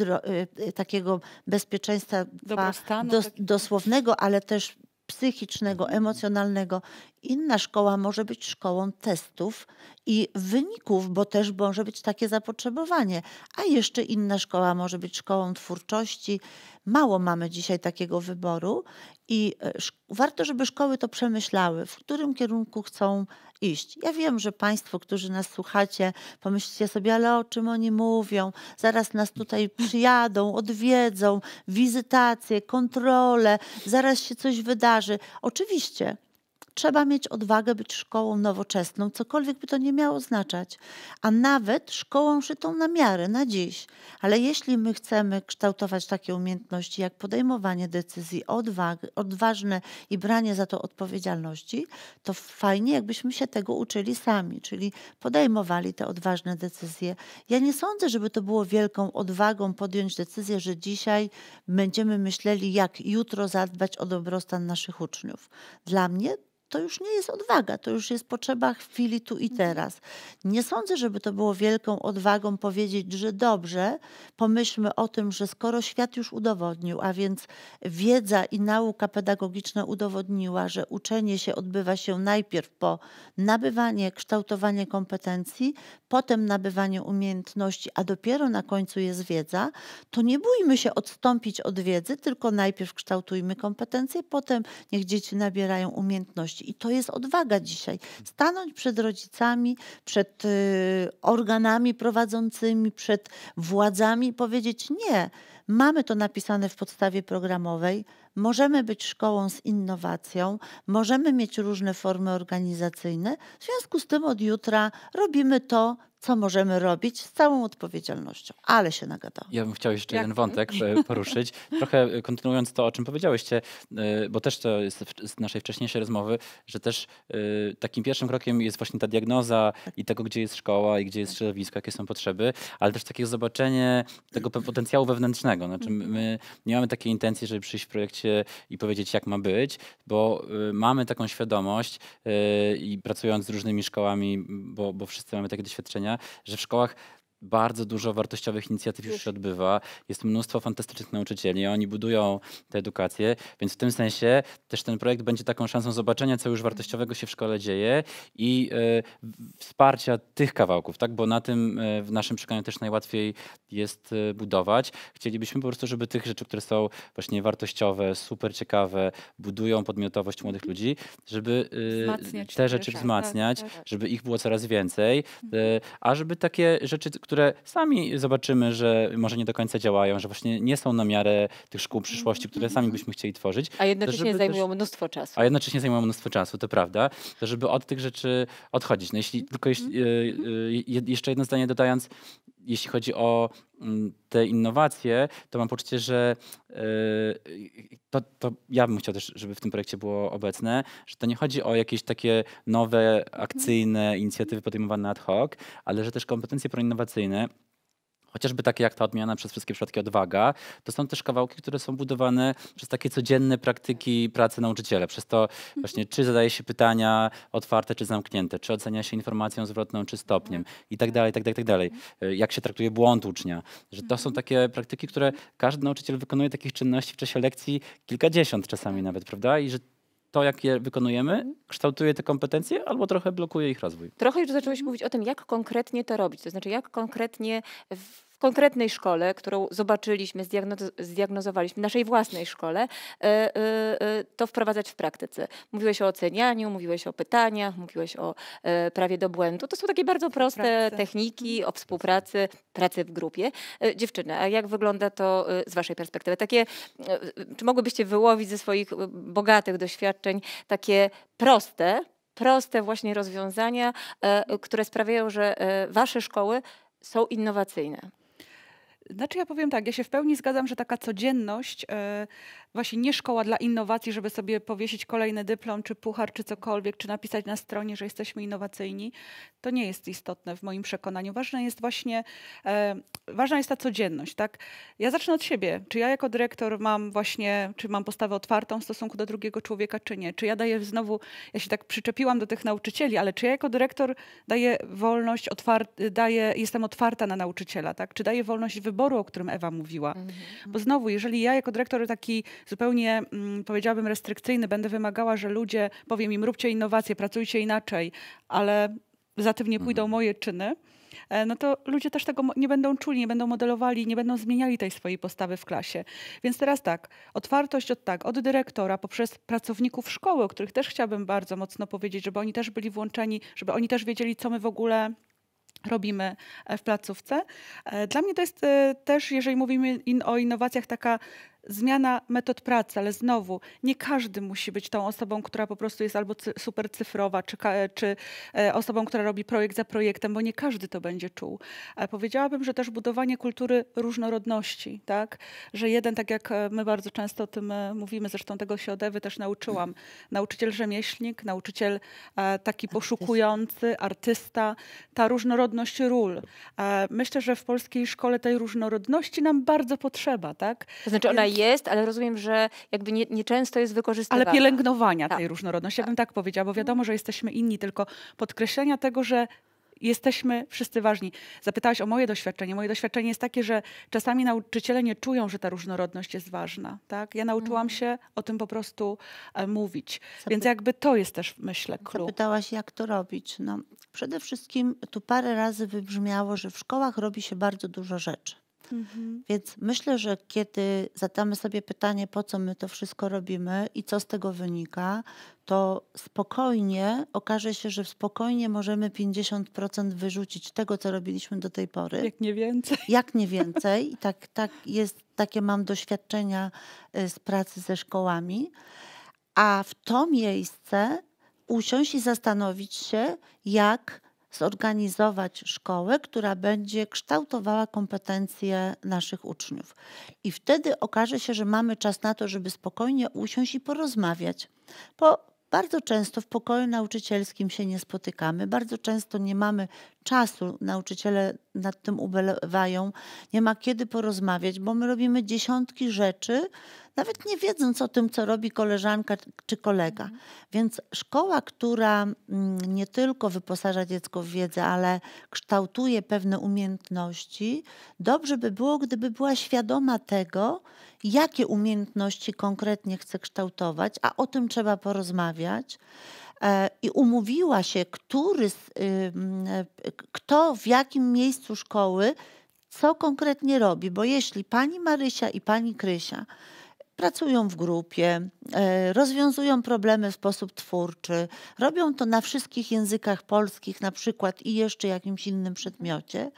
e, e, takiego bezpieczeństwa dos, tak. dosłownego, ale też psychicznego, mhm. emocjonalnego. Inna szkoła może być szkołą testów i wyników, bo też może być takie zapotrzebowanie. A jeszcze inna szkoła może być szkołą twórczości. Mało mamy dzisiaj takiego wyboru i e, warto, żeby szkoły to przemyślały, w którym kierunku chcą iść. Ja wiem, że Państwo, którzy nas słuchacie, pomyślicie sobie, ale o czym oni mówią? Zaraz nas tutaj przyjadą, odwiedzą, wizytacje, kontrole, zaraz się coś wydarzy. Oczywiście, trzeba mieć odwagę być szkołą nowoczesną, cokolwiek by to nie miało oznaczać, a nawet szkołą szytą na miarę, na dziś. Ale jeśli my chcemy kształtować takie umiejętności jak podejmowanie decyzji, odwag, odważne i branie za to odpowiedzialności, to fajnie, jakbyśmy się tego uczyli sami, czyli podejmowali te odważne decyzje. Ja nie sądzę, żeby to było wielką odwagą podjąć decyzję, że dzisiaj będziemy myśleli, jak jutro zadbać o dobrostan naszych uczniów. Dla mnie to już nie jest odwaga, to już jest potrzeba chwili tu i mhm. teraz. Nie sądzę, żeby to było wielką odwagą powiedzieć, że dobrze, pomyślmy o tym, że skoro świat już udowodnił, a więc wiedza i nauka pedagogiczna udowodniła, że uczenie się odbywa się najpierw po nabywanie, kształtowanie kompetencji, potem nabywanie umiejętności, a dopiero na końcu jest wiedza, to nie bójmy się odstąpić od wiedzy, tylko najpierw kształtujmy kompetencje, potem niech dzieci nabierają umiejętności i to jest odwaga dzisiaj. Stanąć przed rodzicami, przed y, organami prowadzącymi, przed władzami i powiedzieć nie. Mamy to napisane w podstawie programowej, możemy być szkołą z innowacją, możemy mieć różne formy organizacyjne. W związku z tym od jutra robimy to, co możemy robić z całą odpowiedzialnością. Ale się nagada. Ja bym chciał jeszcze Jak jeden wątek poruszyć. Trochę e, kontynuując to, o czym powiedziałyście, e, bo też to jest z naszej wcześniejszej rozmowy, że też e, takim pierwszym krokiem jest właśnie ta diagnoza tak. i tego, gdzie jest szkoła i gdzie jest środowisko, jakie są potrzeby, ale też takie zobaczenie tego potencjału wewnętrznego. Znaczy mhm. my nie mamy takiej intencji, żeby przyjść w projekcie i powiedzieć, jak ma być, bo mamy taką świadomość i pracując z różnymi szkołami, bo, bo wszyscy mamy takie doświadczenia, nie? Że w szkołach bardzo dużo wartościowych inicjatyw już się odbywa. Jest mnóstwo fantastycznych nauczycieli, oni budują tę edukację, więc w tym sensie też ten projekt będzie taką szansą zobaczenia, co już wartościowego się w szkole dzieje i y, wsparcia tych kawałków, tak? bo na tym y, w naszym przekonaniu też najłatwiej jest y, budować. Chcielibyśmy po prostu, żeby tych rzeczy, które są właśnie wartościowe, super ciekawe, budują podmiotowość młodych ludzi, żeby te rzeczy tak, wzmacniać, tak, tak. żeby ich było coraz więcej, a żeby takie rzeczy, które sami zobaczymy, że może nie do końca działają, że właśnie nie są na miarę tych szkół przyszłości, które mhm. sami byśmy chcieli tworzyć. A jednocześnie zajmują też, mnóstwo czasu. A jednocześnie zajmują mnóstwo czasu, to prawda. To żeby od tych rzeczy odchodzić. No jeśli tylko jeśli, mhm. e, e, jeszcze jedno zdanie dodając, jeśli chodzi o mm, te innowacje, to mam poczucie, że e, to, to ja bym chciał też, żeby w tym projekcie było obecne, że to nie chodzi o jakieś takie nowe, akcyjne inicjatywy podejmowane ad hoc, ale że też kompetencje proinnowacyjne chociażby takie jak ta odmiana przez wszystkie przypadki odwaga, to są też kawałki, które są budowane przez takie codzienne praktyki pracy nauczyciela. Przez to mhm. właśnie, czy zadaje się pytania otwarte, czy zamknięte, czy ocenia się informacją zwrotną, czy stopniem mhm. i tak dalej, tak dalej, tak dalej. Mhm. Jak się traktuje błąd ucznia. Że to są takie praktyki, które każdy nauczyciel wykonuje takich czynności w czasie lekcji kilkadziesiąt czasami nawet, prawda? I że to, jak je wykonujemy, kształtuje te kompetencje albo trochę blokuje ich rozwój. Trochę już zaczęłeś mówić o tym, jak konkretnie to robić. To znaczy, jak konkretnie w konkretnej szkole, którą zobaczyliśmy, zdiagnozowaliśmy zdiagnozowaliśmy, naszej własnej szkole, e, e, e, to wprowadzać w praktyce. Mówiłeś o ocenianiu, mówiłeś o pytaniach, mówiłeś o prawie do błędu. To są takie bardzo proste techniki mhm. o współpracy, pracy w grupie. Dziewczyny, a jak wygląda to z waszej perspektywy? Takie, czy mogłybyście wyłowić ze swoich bogatych doświadczeń takie proste, proste właśnie rozwiązania, które sprawiają, że wasze szkoły są innowacyjne. Znaczy ja powiem tak, ja się w pełni zgadzam, że taka codzienność e, właśnie nie szkoła dla innowacji, żeby sobie powiesić kolejny dyplom, czy puchar, czy cokolwiek, czy napisać na stronie, że jesteśmy innowacyjni. To nie jest istotne w moim przekonaniu. ważna jest właśnie, e, ważna jest ta codzienność, tak? Ja zacznę od siebie. Czy ja jako dyrektor mam właśnie, czy mam postawę otwartą w stosunku do drugiego człowieka, czy nie? Czy ja daję znowu, ja się tak przyczepiłam do tych nauczycieli, ale czy ja jako dyrektor daję wolność, otwar- daję, jestem otwarta na nauczyciela, tak? Czy daję wolność wyboru, o którym Ewa mówiła? Mhm. Bo znowu, jeżeli ja jako dyrektor taki zupełnie mm, powiedziałabym restrykcyjny. Będę wymagała, że ludzie, powiem im, róbcie innowacje, pracujcie inaczej, ale za tym nie pójdą mhm. moje czyny e, no to ludzie też tego nie będą czuli, nie będą modelowali, nie będą zmieniali tej swojej postawy w klasie. Więc teraz tak, otwartość od tak, od dyrektora, poprzez pracowników szkoły, których też chciałabym bardzo mocno powiedzieć, żeby oni też byli włączeni, żeby oni też wiedzieli, co my w ogóle robimy e, w placówce. E, dla mnie to jest też, jeżeli mówimy in, o innowacjach, taka zmiana metod pracy, ale znowu nie każdy musi być tą osobą, która po prostu jest albo cy, super cyfrowa, czy, czy e, osobą, która robi projekt za projektem, bo nie każdy to będzie czuł. Ale powiedziałabym, że też budowanie kultury różnorodności, tak? Że jeden, tak jak e, my bardzo często o tym e, mówimy, zresztą tego się od Ewy też nauczyłam, nauczyciel rzemieślnik, nauczyciel e, taki poszukujący, artysta, ta różnorodność ról. E, myślę, że w polskiej szkole tej różnorodności nam bardzo potrzeba, tak? To znaczy ona jest, ale rozumiem, że jakby nie, nieczęsto jest wykorzystywana. Ale pielęgnowania tak. tej różnorodności, ja bym tak, tak powiedziała, bo mhm. wiadomo, że jesteśmy inni, tylko podkreślenia tego, że jesteśmy wszyscy ważni. Zapytałaś o moje doświadczenie. Moje doświadczenie jest takie, że czasami nauczyciele nie czują, że ta różnorodność jest ważna. Tak? Ja nauczyłam mhm. się o tym po prostu e, mówić. Zapy Więc jakby to jest też, myślę, klucz. Zapytałaś, jak to robić. No, przede wszystkim tu parę razy wybrzmiało, że w szkołach robi się bardzo dużo rzeczy. Mhm. Więc myślę, że kiedy zadamy sobie pytanie, po co my to wszystko robimy i co z tego wynika, to spokojnie okaże się, że spokojnie możemy 50% wyrzucić tego, co robiliśmy do tej pory. Jak nie więcej. Jak nie więcej. I tak, tak jest, takie mam doświadczenia y, z pracy ze szkołami. A w to miejsce usiąść i zastanowić się, jak zorganizować szkołę, która będzie kształtowała kompetencje naszych uczniów. I wtedy okaże się, że mamy czas na to, żeby spokojnie usiąść i porozmawiać. Po bardzo często w pokoju nauczycielskim się nie spotykamy, bardzo często nie mamy czasu, nauczyciele nad tym ubolewają, nie ma kiedy porozmawiać, bo my robimy dziesiątki rzeczy, nawet nie wiedząc o tym, co robi koleżanka czy kolega. Mhm. Więc szkoła, która mm, nie tylko wyposaża dziecko w wiedzę, ale kształtuje pewne umiejętności, dobrze by było, gdyby była świadoma tego, jakie umiejętności konkretnie chcę kształtować, a o tym trzeba porozmawiać. E, I umówiła się, który, y, e, kto w jakim miejscu szkoły co konkretnie robi, bo jeśli pani Marysia i pani Krysia pracują w grupie, e, rozwiązują problemy w sposób twórczy, robią to na wszystkich językach polskich na przykład i jeszcze jakimś innym przedmiocie,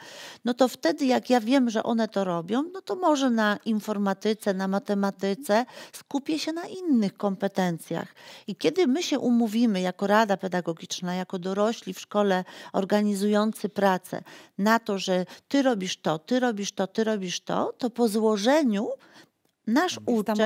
no to wtedy jak ja wiem, że one to robią, no to może na informatyce, na matematyce skupię się na innych kompetencjach. I kiedy my się umówimy jako Rada Pedagogiczna, jako dorośli w szkole organizujący pracę na to, że ty robisz to, ty robisz to, ty robisz to, to po złożeniu nasz uczeń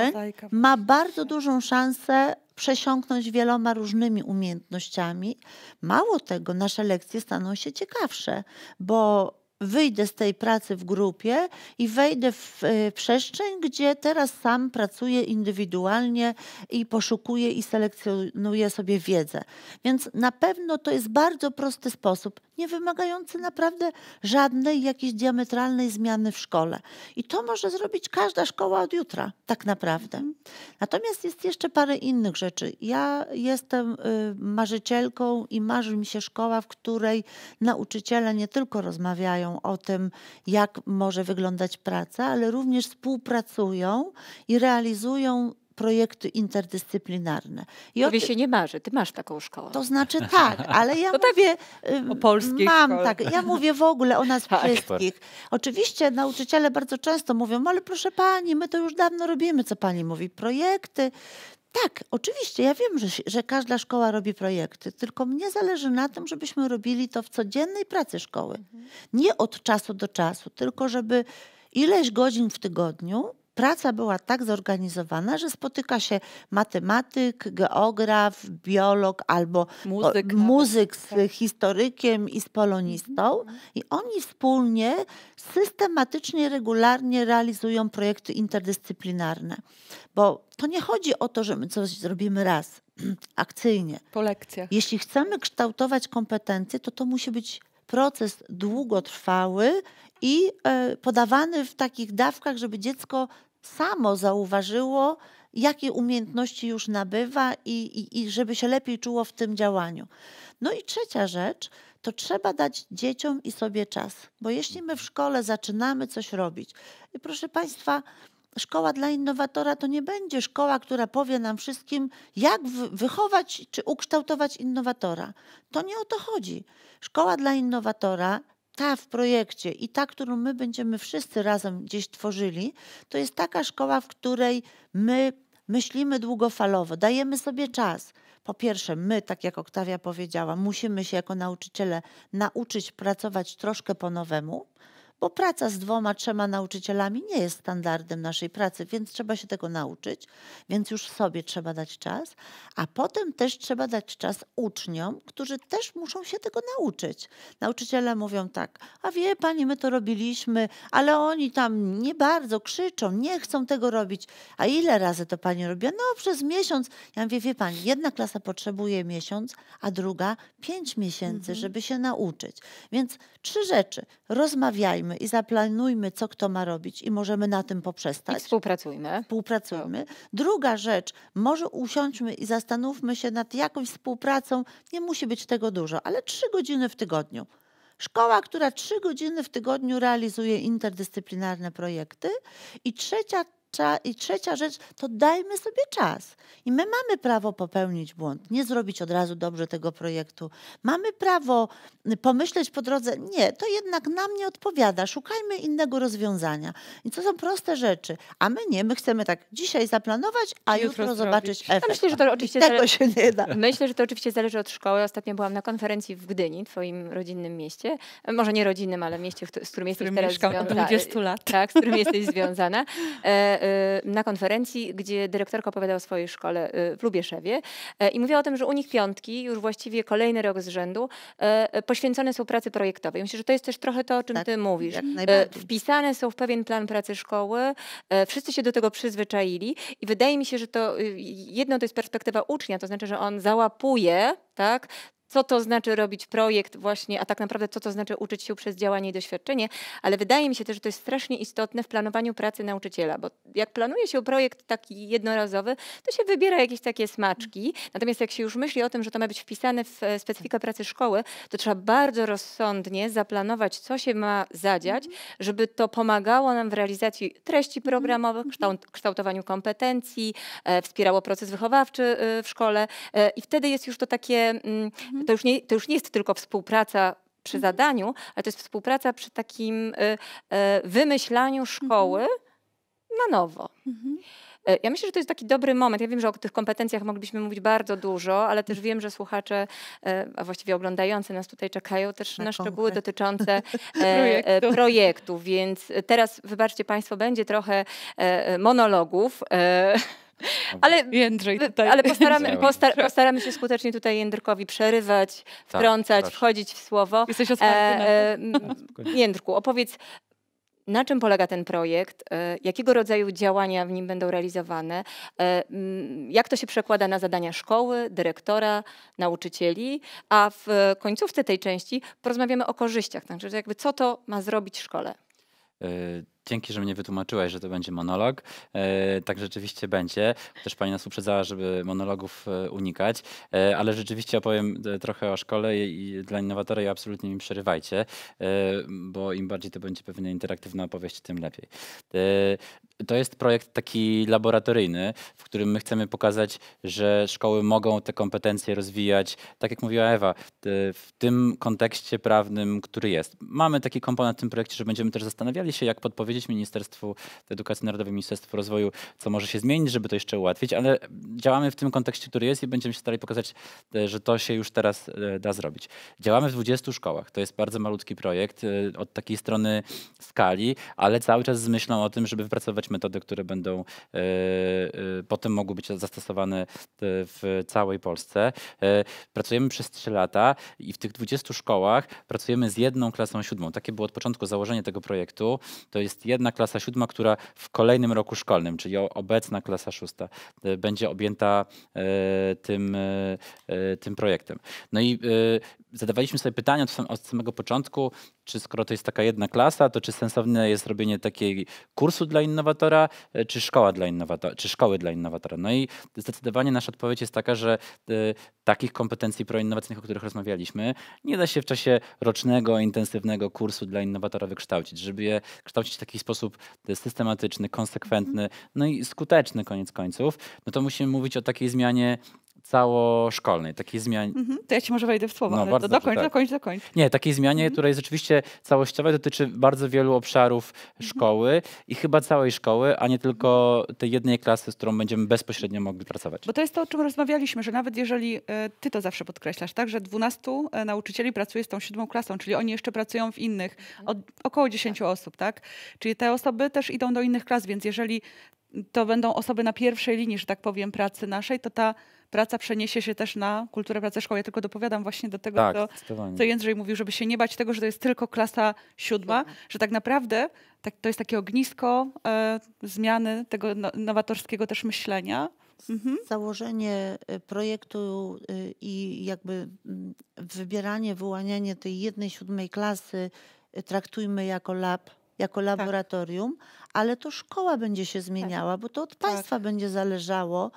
ma bardzo dużą szansę przesiąknąć wieloma różnymi umiejętnościami. Mało tego, nasze lekcje staną się ciekawsze, bo wyjdę z tej pracy w grupie i wejdę w e, przestrzeń, gdzie teraz sam pracuję indywidualnie i poszukuję i selekcjonuję sobie wiedzę. Więc na pewno to jest bardzo prosty sposób, nie wymagający naprawdę żadnej jakiejś diametralnej zmiany w szkole. I to może zrobić każda szkoła od jutra, tak naprawdę. Mhm. Natomiast jest jeszcze parę innych rzeczy. Ja jestem y, marzycielką i marzy mi się szkoła, w której nauczyciele nie tylko rozmawiają, rozmawiają o tym, jak może wyglądać praca, ale również współpracują i realizują projekty interdyscyplinarne. I Tobie ty... się nie marzy, ty masz taką szkołę. To znaczy tak, ale ja to tak, mówię... Tak, o Mam, tak. Ja mówię w ogóle o nas tak. wszystkich. Oczywiście nauczyciele bardzo często mówią, ale proszę pani, my to już dawno robimy, co pani mówi. Projekty, tak, oczywiście. Ja wiem, że, że każda szkoła robi projekty, tylko mnie zależy na tym, żebyśmy robili to w codziennej pracy szkoły. Mhm. Nie od czasu do czasu, tylko żeby ileś godzin w tygodniu praca była tak zorganizowana, że spotyka się matematyk, geograf, biolog albo muzyk, o, muzyk no. z tak. historykiem i z polonistą mhm, mhm. i oni wspólnie systematycznie, regularnie realizują projekty interdyscyplinarne. Bo to nie chodzi o to, że my coś zrobimy raz, akcyjnie. Po lekcjach. Jeśli chcemy kształtować kompetencje, to to musi być proces długotrwały i e, podawany w takich dawkach, żeby dziecko samo zauważyło, jakie umiejętności już nabywa i, i, i żeby się lepiej czuło w tym działaniu. No i trzecia rzecz, to trzeba dać dzieciom i sobie czas, bo jeśli my w szkole zaczynamy coś robić, i proszę Państwa, szkoła dla innowatora to nie będzie szkoła, która powie nam wszystkim, jak wychować czy ukształtować innowatora. To nie o to chodzi. Szkoła dla innowatora ta w projekcie i ta, którą my będziemy wszyscy razem gdzieś tworzyli, to jest taka szkoła, w której my myślimy długofalowo, dajemy sobie czas. Po pierwsze, my, tak jak Oktawia powiedziała, musimy się jako nauczyciele nauczyć pracować troszkę po nowemu, bo praca z dwoma, trzema nauczycielami nie jest standardem naszej pracy, więc trzeba się tego nauczyć, więc już sobie trzeba dać czas, a potem też trzeba dać czas uczniom, którzy też muszą się tego nauczyć. Nauczyciele mówią tak, a wie pani, my to robiliśmy, ale oni tam nie bardzo krzyczą, nie chcą tego robić. A ile razy to pani robiła? No przez miesiąc. Ja mówię, wie pani, jedna klasa potrzebuje miesiąc, a druga pięć miesięcy, mhm. żeby się nauczyć. Więc trzy rzeczy. Rozmawiajmy, i zaplanujmy, co kto ma robić i możemy na tym poprzestać. I współpracujmy. Współpracujmy. Tak. Druga rzecz, może usiądźmy i zastanówmy się nad jakąś współpracą. Nie musi być tego dużo, ale trzy godziny w tygodniu. Szkoła, która trzy godziny w tygodniu realizuje interdyscyplinarne projekty. I trzecia i trzecia rzecz, to dajmy sobie czas. I my mamy prawo popełnić błąd, nie zrobić od razu dobrze tego projektu. Mamy prawo y, pomyśleć po drodze, nie, to jednak nam nie odpowiada, szukajmy innego rozwiązania. I to są proste rzeczy. A my nie, my chcemy tak dzisiaj zaplanować, a jutro, jutro zobaczyć efekt. myślę, że to oczywiście tego się nie da. Myślę, że to oczywiście zależy od szkoły. Ostatnio byłam na konferencji w Gdyni, twoim rodzinnym mieście. E, może nie rodzinnym, ale mieście, z którym jesteś teraz związana. 20 lat. Tak, z którym jesteś związana. E, Y, na konferencji, gdzie dyrektorka opowiadała o swojej szkole y, w Lubieszewie y, i mówiła o tym, że u nich piątki, już właściwie kolejny rok z rzędu, poświęcone są pracy projektowej. Myślę, że to jest też trochę to, o czym tak, ty mówisz. Wpisane są w pewien plan pracy szkoły, wszyscy się do tego przyzwyczaili i wydaje mi się, że to jedno to jest perspektywa ucznia, to znaczy, że on załapuje tak, co to znaczy robić projekt właśnie, a tak naprawdę co to znaczy uczyć się przez działanie i doświadczenie, ale wydaje mi się też, że to jest strasznie istotne w planowaniu pracy nauczyciela, bo jak planuje się projekt taki jednorazowy, to się wybiera jakieś takie smaczki, natomiast jak się już myśli o tym, że to ma być wpisane w e, specyfikę pracy szkoły, to trzeba bardzo rozsądnie zaplanować, co się ma zadziać, mhm. żeby to pomagało nam w realizacji treści mhm. programowych, mhm. kształt, kształtowaniu kompetencji, e, wspierało proces wychowawczy e, w szkole i wtedy jest już to takie mm, Mhm. To, już nie, to już nie jest tylko współpraca przy mhm. zadaniu, ale to jest współpraca przy takim y, y, wymyślaniu szkoły mhm. na nowo. E, ja myślę, że to jest taki dobry moment. Ja wiem, że o tych kompetencjach moglibyśmy mówić bardzo dużo, ale też wiem, że słuchacze, e, a właściwie oglądający nas tutaj czekają też na, na szczegóły dotyczące e, projektu. projektu. Więc teraz, wybaczcie Państwo, będzie trochę monologów. Ale, Jędrzej tutaj. ale postaramy, postar, postaramy się skutecznie tutaj Jędrkowi przerywać, tak, wtrącać, tak, wchodzić w słowo. Jesteś e, e, no, Jędrku, opowiedz, na czym polega ten projekt, e, jakiego rodzaju działania w nim będą realizowane, e, jak to się przekłada na zadania szkoły, dyrektora, nauczycieli, a w końcówce tej części porozmawiamy o korzyściach, także jakby co to ma zrobić szkole. E, Dzięki, że mnie wytłumaczyłeś, że to będzie monolog. E, tak rzeczywiście będzie. Też pani nas uprzedzała, żeby monologów e, unikać, e, ale rzeczywiście opowiem trochę o szkole i dla innowatora i absolutnie mi przerywajcie, bo im bardziej to będzie pewnie interaktywna opowieść, tym lepiej. To jest projekt taki laboratoryjny, w którym my chcemy pokazać, że szkoły mogą te kompetencje rozwijać, tak jak mówiła Ewa, w tym kontekście prawnym, który jest. Mamy taki komponent w tym projekcie, że będziemy też zastanawiali się, jak podpowiedzieć powiedzieć Ministerstwu Edukacji Narodowej, Ministerstwu Rozwoju, co może się zmienić, żeby to jeszcze ułatwić, ale działamy w tym kontekście, który jest i będziemy się starali pokazać, e, że to się już teraz e, da zrobić. Działamy w 20 szkołach. To jest bardzo malutki projekt e, od takiej strony skali, ale cały czas z myślą o tym, żeby wypracować metody, które będą potem mogły być zastosowane w całej Polsce. Pracujemy przez 3 lata i w tych 20 szkołach pracujemy z jedną klasą siódmą. Takie było od początku założenie tego projektu. To jest jedna klasa siódma, która w kolejnym roku szkolnym, czyli obecna klasa szósta, e, będzie objęta e, tym, e, tym projektem. No i zadawaliśmy sobie pytanie od samego początku, czy skoro to jest taka jedna klasa, to czy sensowne jest robienie takiej kursu dla innowatora, czy, szkoła dla innowatora, czy szkoły dla innowatora? No i zdecydowanie nasza odpowiedź jest taka, że takich kompetencji proinnowacyjnych, o których rozmawialiśmy, nie da się w czasie rocznego, intensywnego kursu dla innowatora wykształcić. Żeby je kształcić w taki taki sposób systematyczny, konsekwentny, mhm. no i skuteczny koniec końców, no to musimy mówić o takiej zmianie całoszkolnej, takiej zmianie. Mhm, to ja ci może wejdę w słowo, no, bardzo do, dobrze, dokończ, tak. dokończ, dokończ. Nie, takiej zmianie, mhm. która jest rzeczywiście całościowa, dotyczy bardzo wielu obszarów mhm. szkoły i chyba całej szkoły, a nie tylko tej jednej klasy, z którą będziemy bezpośrednio mogli pracować. Bo to jest to, o czym rozmawialiśmy, że nawet jeżeli e, ty to zawsze podkreślasz, tak, że 12 e, nauczycieli pracuje z tą siódmą klasą, czyli oni jeszcze pracują w innych, mhm. około 10 tak. osób, tak? Czyli te osoby też idą do innych klas, więc jeżeli to będą osoby na pierwszej linii, że tak powiem, pracy naszej, to ta praca przeniesie się też na kulturę pracy szkoły. Ja tylko dopowiadam właśnie do tego, tak, co, co Jędrzej mówił, żeby się nie bać tego, że to jest tylko klasa siódma, że tak naprawdę tak, to jest takie ognisko e, zmiany tego no, nowatorskiego też myślenia. Mhm. Założenie e, projektu e, i jakby mm, wybieranie, wyłanianie tej jednej siódmej klasy e, traktujmy jako lab, jako tak. laboratorium, tak ale to szkoła będzie się tak. zmieniała, tak. bo to od tak. państwa tak. będzie zależało,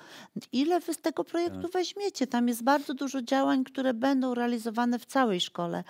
ile wy z tego projektu tak. weźmiecie. Tam jest bardzo dużo działań, które będą realizowane w całej szkole,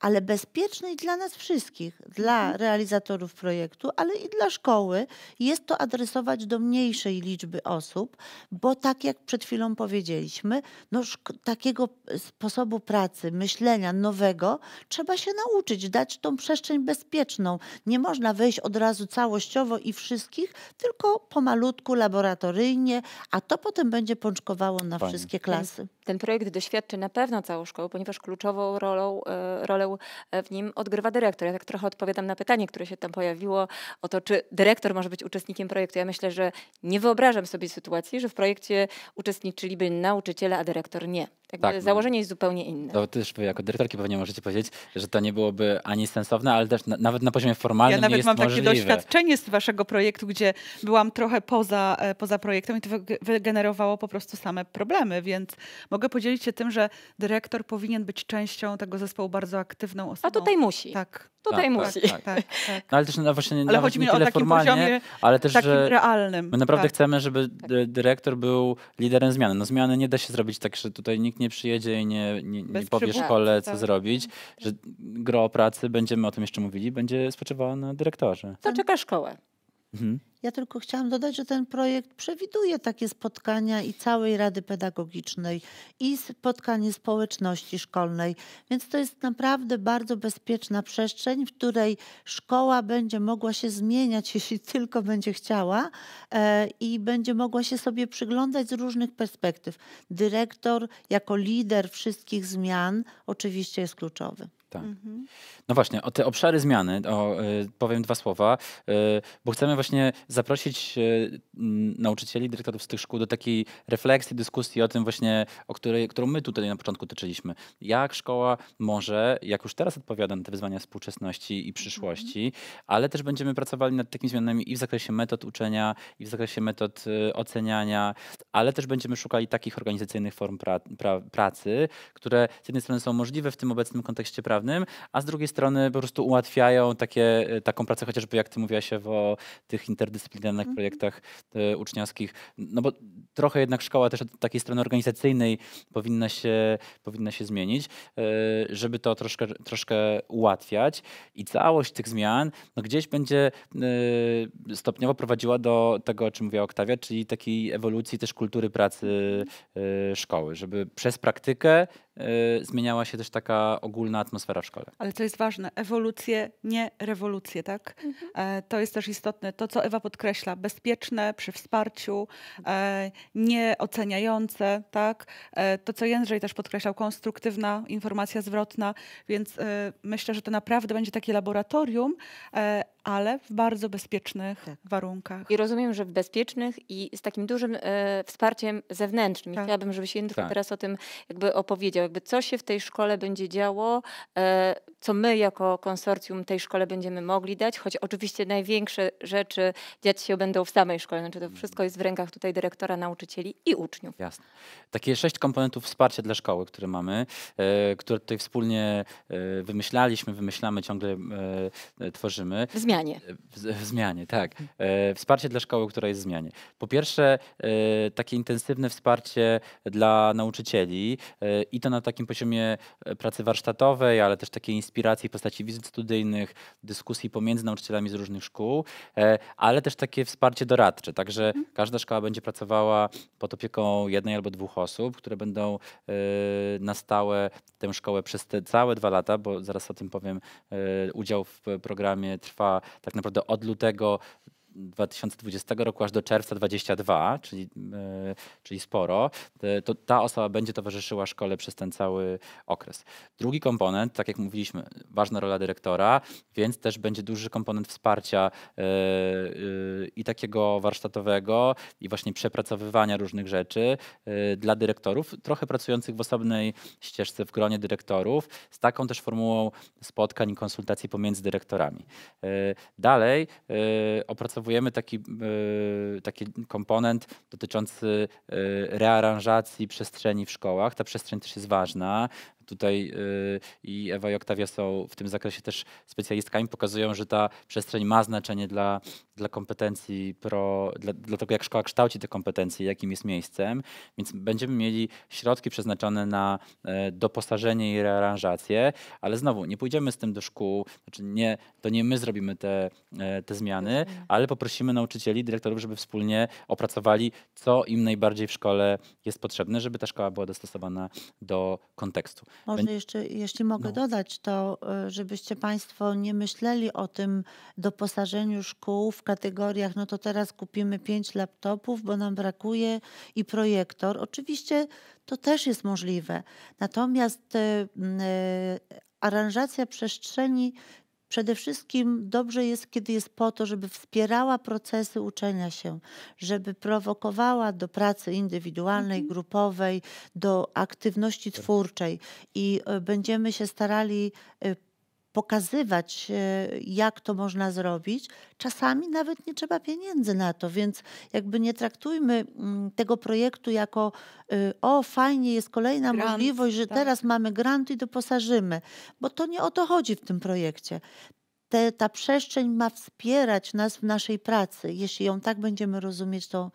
ale bezpiecznej dla nas wszystkich, dla mhm. realizatorów projektu, ale i dla szkoły, jest to adresować do mniejszej liczby osób, bo tak jak przed chwilą powiedzieliśmy, no takiego sposobu pracy, myślenia nowego trzeba się nauczyć, dać tą przestrzeń bezpieczną. Nie można wejść od razu całościowo masowo i wszystkich, tylko pomalutku, laboratoryjnie, a to potem będzie pączkowało na Pani. wszystkie klasy. Ten, ten, projekt doświadczy na pewno całą szkołę, ponieważ kluczową rolą, e, rolę e, w nim odgrywa dyrektor. Ja tak trochę odpowiadam na pytanie, które się tam pojawiło o to, czy dyrektor może być uczestnikiem projektu. Ja myślę, że nie wyobrażam sobie sytuacji, że w projekcie uczestniczyliby nauczyciele, a dyrektor nie. tak, tak no. założenie jest zupełnie inne. To też jako dyrektorki pewnie możecie powiedzieć, że to nie byłoby ani sensowne, ale też na, nawet na poziomie formalnym ja nawet nie jest mam możliwe. takie doświadczenie z waszego projektu, gdzie byłam trochę poza, e, poza projektem i to wygenerowało po prostu same problemy, więc mogę podzielić się tym, że dyrektor powinien być częścią tego zespołu bardzo aktywną osobą. A tutaj musi. Tak. Tutaj tak, musi. Tak, tak, tak. no, ale też no, właśnie ale nawet nie tyle formalnie, poziomie, ale też że realnym. My naprawdę tak. chcemy, żeby tak. dyrektor był liderem zmiany. No zmiany nie da się zrobić tak, że tutaj nikt nie przyjedzie i nie, nie, nie powie szkole, co zrobić. Że gro pracy, będziemy o tym jeszcze mówili, będzie spoczywała na dyrektorze. To czeka szkołę. Mhm. Ja tylko chciałam dodać, że ten projekt przewiduje takie spotkania i całej Rady Pedagogicznej, i spotkanie społeczności szkolnej, więc to jest naprawdę bardzo bezpieczna przestrzeń, w której szkoła będzie mogła się zmieniać, jeśli tylko będzie chciała, e, i będzie mogła się sobie przyglądać z różnych perspektyw. Dyrektor jako lider wszystkich zmian oczywiście jest kluczowy. Tak. Mhm. No właśnie, o te obszary zmiany, o, y, powiem dwa słowa, y, bo chcemy właśnie zaprosić y, nauczycieli, dyrektorów z tych szkół do takiej refleksji, dyskusji o tym właśnie, o której, którą my tutaj na początku tyczyliśmy. Jak szkoła może, jak już teraz odpowiada na te wyzwania współczesności i przyszłości, mhm. ale też będziemy pracowali nad takimi zmianami i w zakresie metod uczenia, i w zakresie metod oceniania, ale też będziemy szukali takich organizacyjnych form pra pra pracy, które z jednej strony są możliwe w tym obecnym kontekście prawnym, prawnym, a z drugiej strony po prostu ułatwiają takie, e, taką pracę, chociażby jak ty mówiłaś o tych interdyscyplinarnych mhm. projektach e, uczniowskich. No bo trochę jednak szkoła też od takiej strony organizacyjnej powinna się, powinna się zmienić, e, żeby to troszkę, troszkę ułatwiać i całość tych zmian no gdzieś będzie stopniowo prowadziła do tego, o czym mówiła Oktawia, czyli takiej ewolucji też kultury pracy szkoły, żeby przez praktykę Y, zmieniała się też taka ogólna atmosfera w szkole. Ale co jest ważne, ewolucję, nie rewolucję, tak? Mhm. E, to jest też istotne. To, co Ewa podkreśla, bezpieczne, przy wsparciu, e, nie oceniające, tak? E, to, co Jędrzej też podkreślał, konstruktywna informacja zwrotna, więc myślę, że to naprawdę będzie takie laboratorium, ale w bardzo bezpiecznych tak. warunkach. I rozumiem, że w bezpiecznych i z takim dużym e, wsparciem zewnętrznym. Tak. Chciałabym, żebyś Jędrek tak. teraz o tym jakby opowiedział, jakby co się w tej szkole będzie działo, e, co my jako konsorcjum tej szkole będziemy mogli dać, choć oczywiście największe rzeczy dziać się będą w samej szkole. Znaczy to mm. wszystko jest w rękach tutaj dyrektora, nauczycieli i uczniów. Jasne. Takie sześć komponentów wsparcia dla szkoły, które mamy, e, które tutaj wspólnie e, wymyślaliśmy, wymyślamy, ciągle e, tworzymy zmianie. E, w, w zmianie, tak. E, wsparcie dla szkoły, która jest w zmianie. Po pierwsze, e, takie intensywne wsparcie dla nauczycieli e, i to na takim poziomie e, pracy warsztatowej, ale też takiej inspiracji w postaci wizyt studyjnych, dyskusji pomiędzy nauczycielami z różnych szkół, e, ale też takie wsparcie doradcze. Także mhm. każda szkoła będzie pracowała pod opieką jednej albo dwóch osób, które będą na stałe tę szkołę przez te całe dwa lata, bo zaraz o tym powiem, udział w programie trwa tak naprawdę od lutego 2020 roku aż do czerwca 22, czyli, e, czyli sporo, e, to ta osoba będzie towarzyszyła szkole przez ten cały okres. Drugi komponent, tak jak mówiliśmy, ważna rola dyrektora, więc też będzie duży komponent wsparcia e, i takiego warsztatowego, i właśnie przepracowywania różnych rzeczy dla dyrektorów, trochę pracujących w osobnej ścieżce w gronie dyrektorów, z taką też formułą spotkań i konsultacji pomiędzy dyrektorami. Dalej opracowanie przygotowujemy taki, e, taki komponent dotyczący e, rearanżacji przestrzeni w szkołach. Ta przestrzeń też jest ważna tutaj y, i Ewa i Oktawia są w tym zakresie też specjalistkami, pokazują, że ta przestrzeń ma znaczenie dla, dla kompetencji, pro, dla, dla tego jak szkoła kształci te kompetencje, jakim jest miejscem, więc będziemy mieli środki przeznaczone na e, doposażenie i rearanżację, ale znowu nie pójdziemy z tym do szkół, znaczy nie, to nie my zrobimy te, e, te zmiany, ale poprosimy nauczycieli, dyrektorów, żeby wspólnie opracowali, co im najbardziej w szkole jest potrzebne, żeby ta szkoła była dostosowana do kontekstu. Można jeszcze, jeśli mogę no. dodać, to y, żebyście Państwo nie myśleli o tym doposażeniu szkół w kategoriach, no to teraz kupimy pięć laptopów, bo nam brakuje i projektor. Oczywiście to też jest możliwe. Natomiast y, y, aranżacja przestrzeni Przede wszystkim dobrze jest, kiedy jest po to, żeby wspierała procesy uczenia się, żeby prowokowała do pracy indywidualnej, mhm. grupowej, do aktywności tak. twórczej i e, będziemy się starali e, pokazywać, e, jak to można zrobić. Czasami nawet nie trzeba pieniędzy na to, więc jakby nie traktujmy mm, tego projektu jako y, o, fajnie, jest kolejna grant, możliwość, że tak. teraz mamy grant i doposażymy, bo to nie o to chodzi w tym projekcie. Te, ta przestrzeń ma wspierać nas w naszej pracy. Jeśli ją tak będziemy rozumieć, to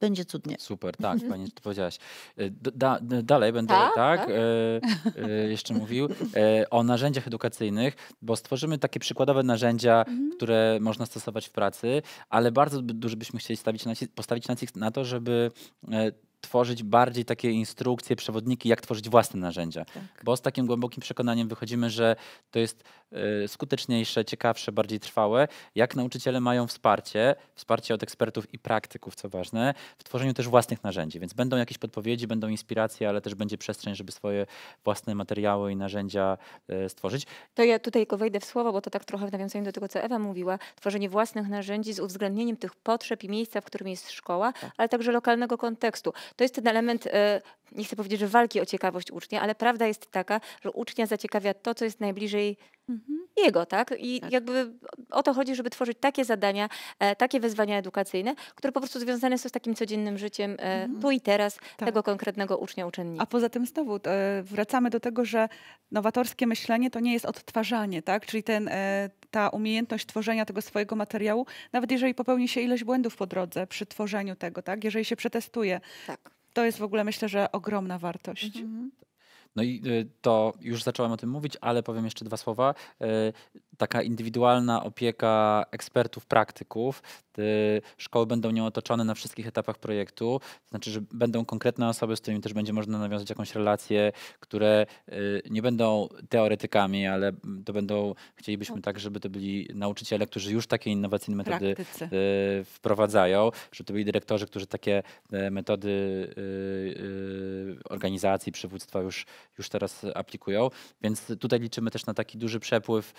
będzie cudnie. Super, tak, mhm. pani to powiedziałaś. E, da, dalej będę tak, tak, tak? E, e, jeszcze mówił e, o narzędziach edukacyjnych, bo stworzymy takie przykładowe narzędzia, mhm. które można stosować w pracy, ale bardzo dużo byśmy chcieli stawić nacisk, postawić nacisk na to, żeby e, tworzyć bardziej takie instrukcje, przewodniki, jak tworzyć własne narzędzia. Tak. Bo z takim głębokim przekonaniem wychodzimy, że to jest y, skuteczniejsze, ciekawsze, bardziej trwałe, jak nauczyciele mają wsparcie, wsparcie od ekspertów i praktyków, co ważne, w tworzeniu też własnych narzędzi. Więc będą jakieś podpowiedzi, będą inspiracje, ale też będzie przestrzeń, żeby swoje własne materiały i narzędzia y, stworzyć. To ja tutaj tylko wejdę w słowo, bo to tak trochę w nawiązaniu do tego, co Ewa mówiła. Tworzenie własnych narzędzi z uwzględnieniem tych potrzeb i miejsca, w którym jest szkoła, tak. ale także lokalnego kontekstu to jest ten element e, nie chcę powiedzieć, że walki o ciekawość ucznia, ale prawda jest taka, że ucznia zaciekawia to, co jest najbliżej Mhm. Jego, tak? I tak. jakby o to chodzi, żeby tworzyć takie zadania, e, takie wyzwania edukacyjne, które po prostu związane są z takim codziennym życiem e, mhm. tu i teraz tak. tego konkretnego ucznia, uczennika. A poza tym znowu e, wracamy do tego, że nowatorskie myślenie to nie jest odtwarzanie, tak? Czyli ten, ta umiejętność tworzenia tego swojego materiału, nawet jeżeli popełni się ilość błędów po drodze przy tworzeniu tego, tak? Jeżeli się przetestuje. Tak. To jest w ogóle myślę, że ogromna wartość. Mhm. mhm. No i y, to już zacząłem o tym mówić, ale powiem jeszcze dwa słowa. Y, taka indywidualna opieka ekspertów, praktyków. Szkoły będą nią otoczone na wszystkich etapach projektu, to znaczy, że będą konkretne osoby, z którymi też będzie można nawiązać jakąś relację, które y, nie będą teoretykami, ale to będą, chcielibyśmy no. tak, żeby to byli nauczyciele, którzy już takie innowacyjne metody Praktycy. Y, wprowadzają, żeby to byli dyrektorzy, którzy takie metody y, organizacji, przywództwa już, już teraz aplikują. Więc tutaj liczymy też na taki duży przepływ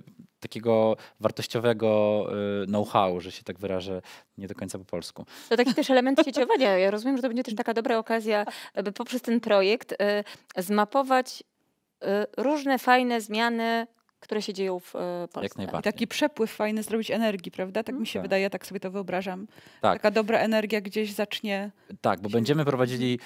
Y, takiego wartościowego y, know-how, że się tak wyrażę, nie do końca po polsku. To taki też element sieciowania. Ja rozumiem, że to będzie też taka dobra okazja, by poprzez ten projekt y, zmapować różne fajne zmiany, które się dzieją w e, Polsce. Jak tak. najbardziej. I taki przepływ fajny zrobić energii, prawda? Tak mi się no tak. wydaje, tak sobie to wyobrażam. Tak. Taka dobra energia gdzieś zacznie. Tak, bo będziemy prowadzili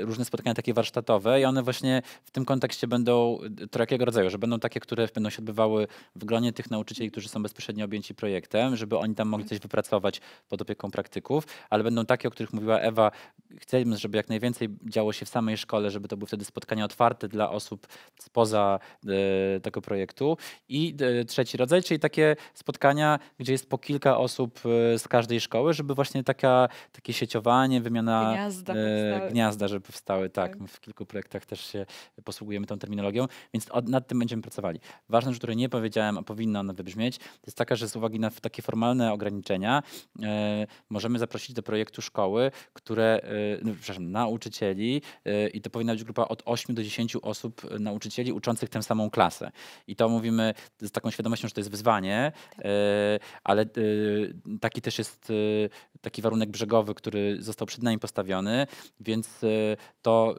y, różne spotkania takie warsztatowe i one właśnie w tym kontekście będą e, jakiego rodzaju, że będą takie, które będą się odbywały w gronie tych nauczycieli, którzy są bezpośrednio objęci projektem, żeby oni tam mogli coś wypracować pod opieką praktyków, ale będą takie, o których mówiła Ewa. Chcemy, żeby jak najwięcej działo się w samej szkole, żeby to były wtedy spotkania otwarte dla osób spoza y, tego projektu i e, trzeci rodzaj, czyli takie spotkania, gdzie jest po kilka osób e, z każdej szkoły, żeby właśnie taka, takie sieciowanie, wymiana gniazda, e, gniazda żeby powstały. Tak, My tak. w kilku projektach też się posługujemy tą terminologią, więc od, nad tym będziemy pracowali. Ważna rzecz, której nie powiedziałem, a powinna ona wybrzmieć, to jest taka, że z uwagi na takie formalne ograniczenia e, możemy zaprosić do projektu szkoły, które, e, no, przepraszam, nauczycieli e, i to powinna być grupa od 8 do 10 osób e, nauczycieli uczących tę samą klasę. I to mówię mówimy z taką świadomością, że to jest wyzwanie, tak. E, ale e, taki też jest e, taki warunek brzegowy, który został przed nami postawiony, więc to,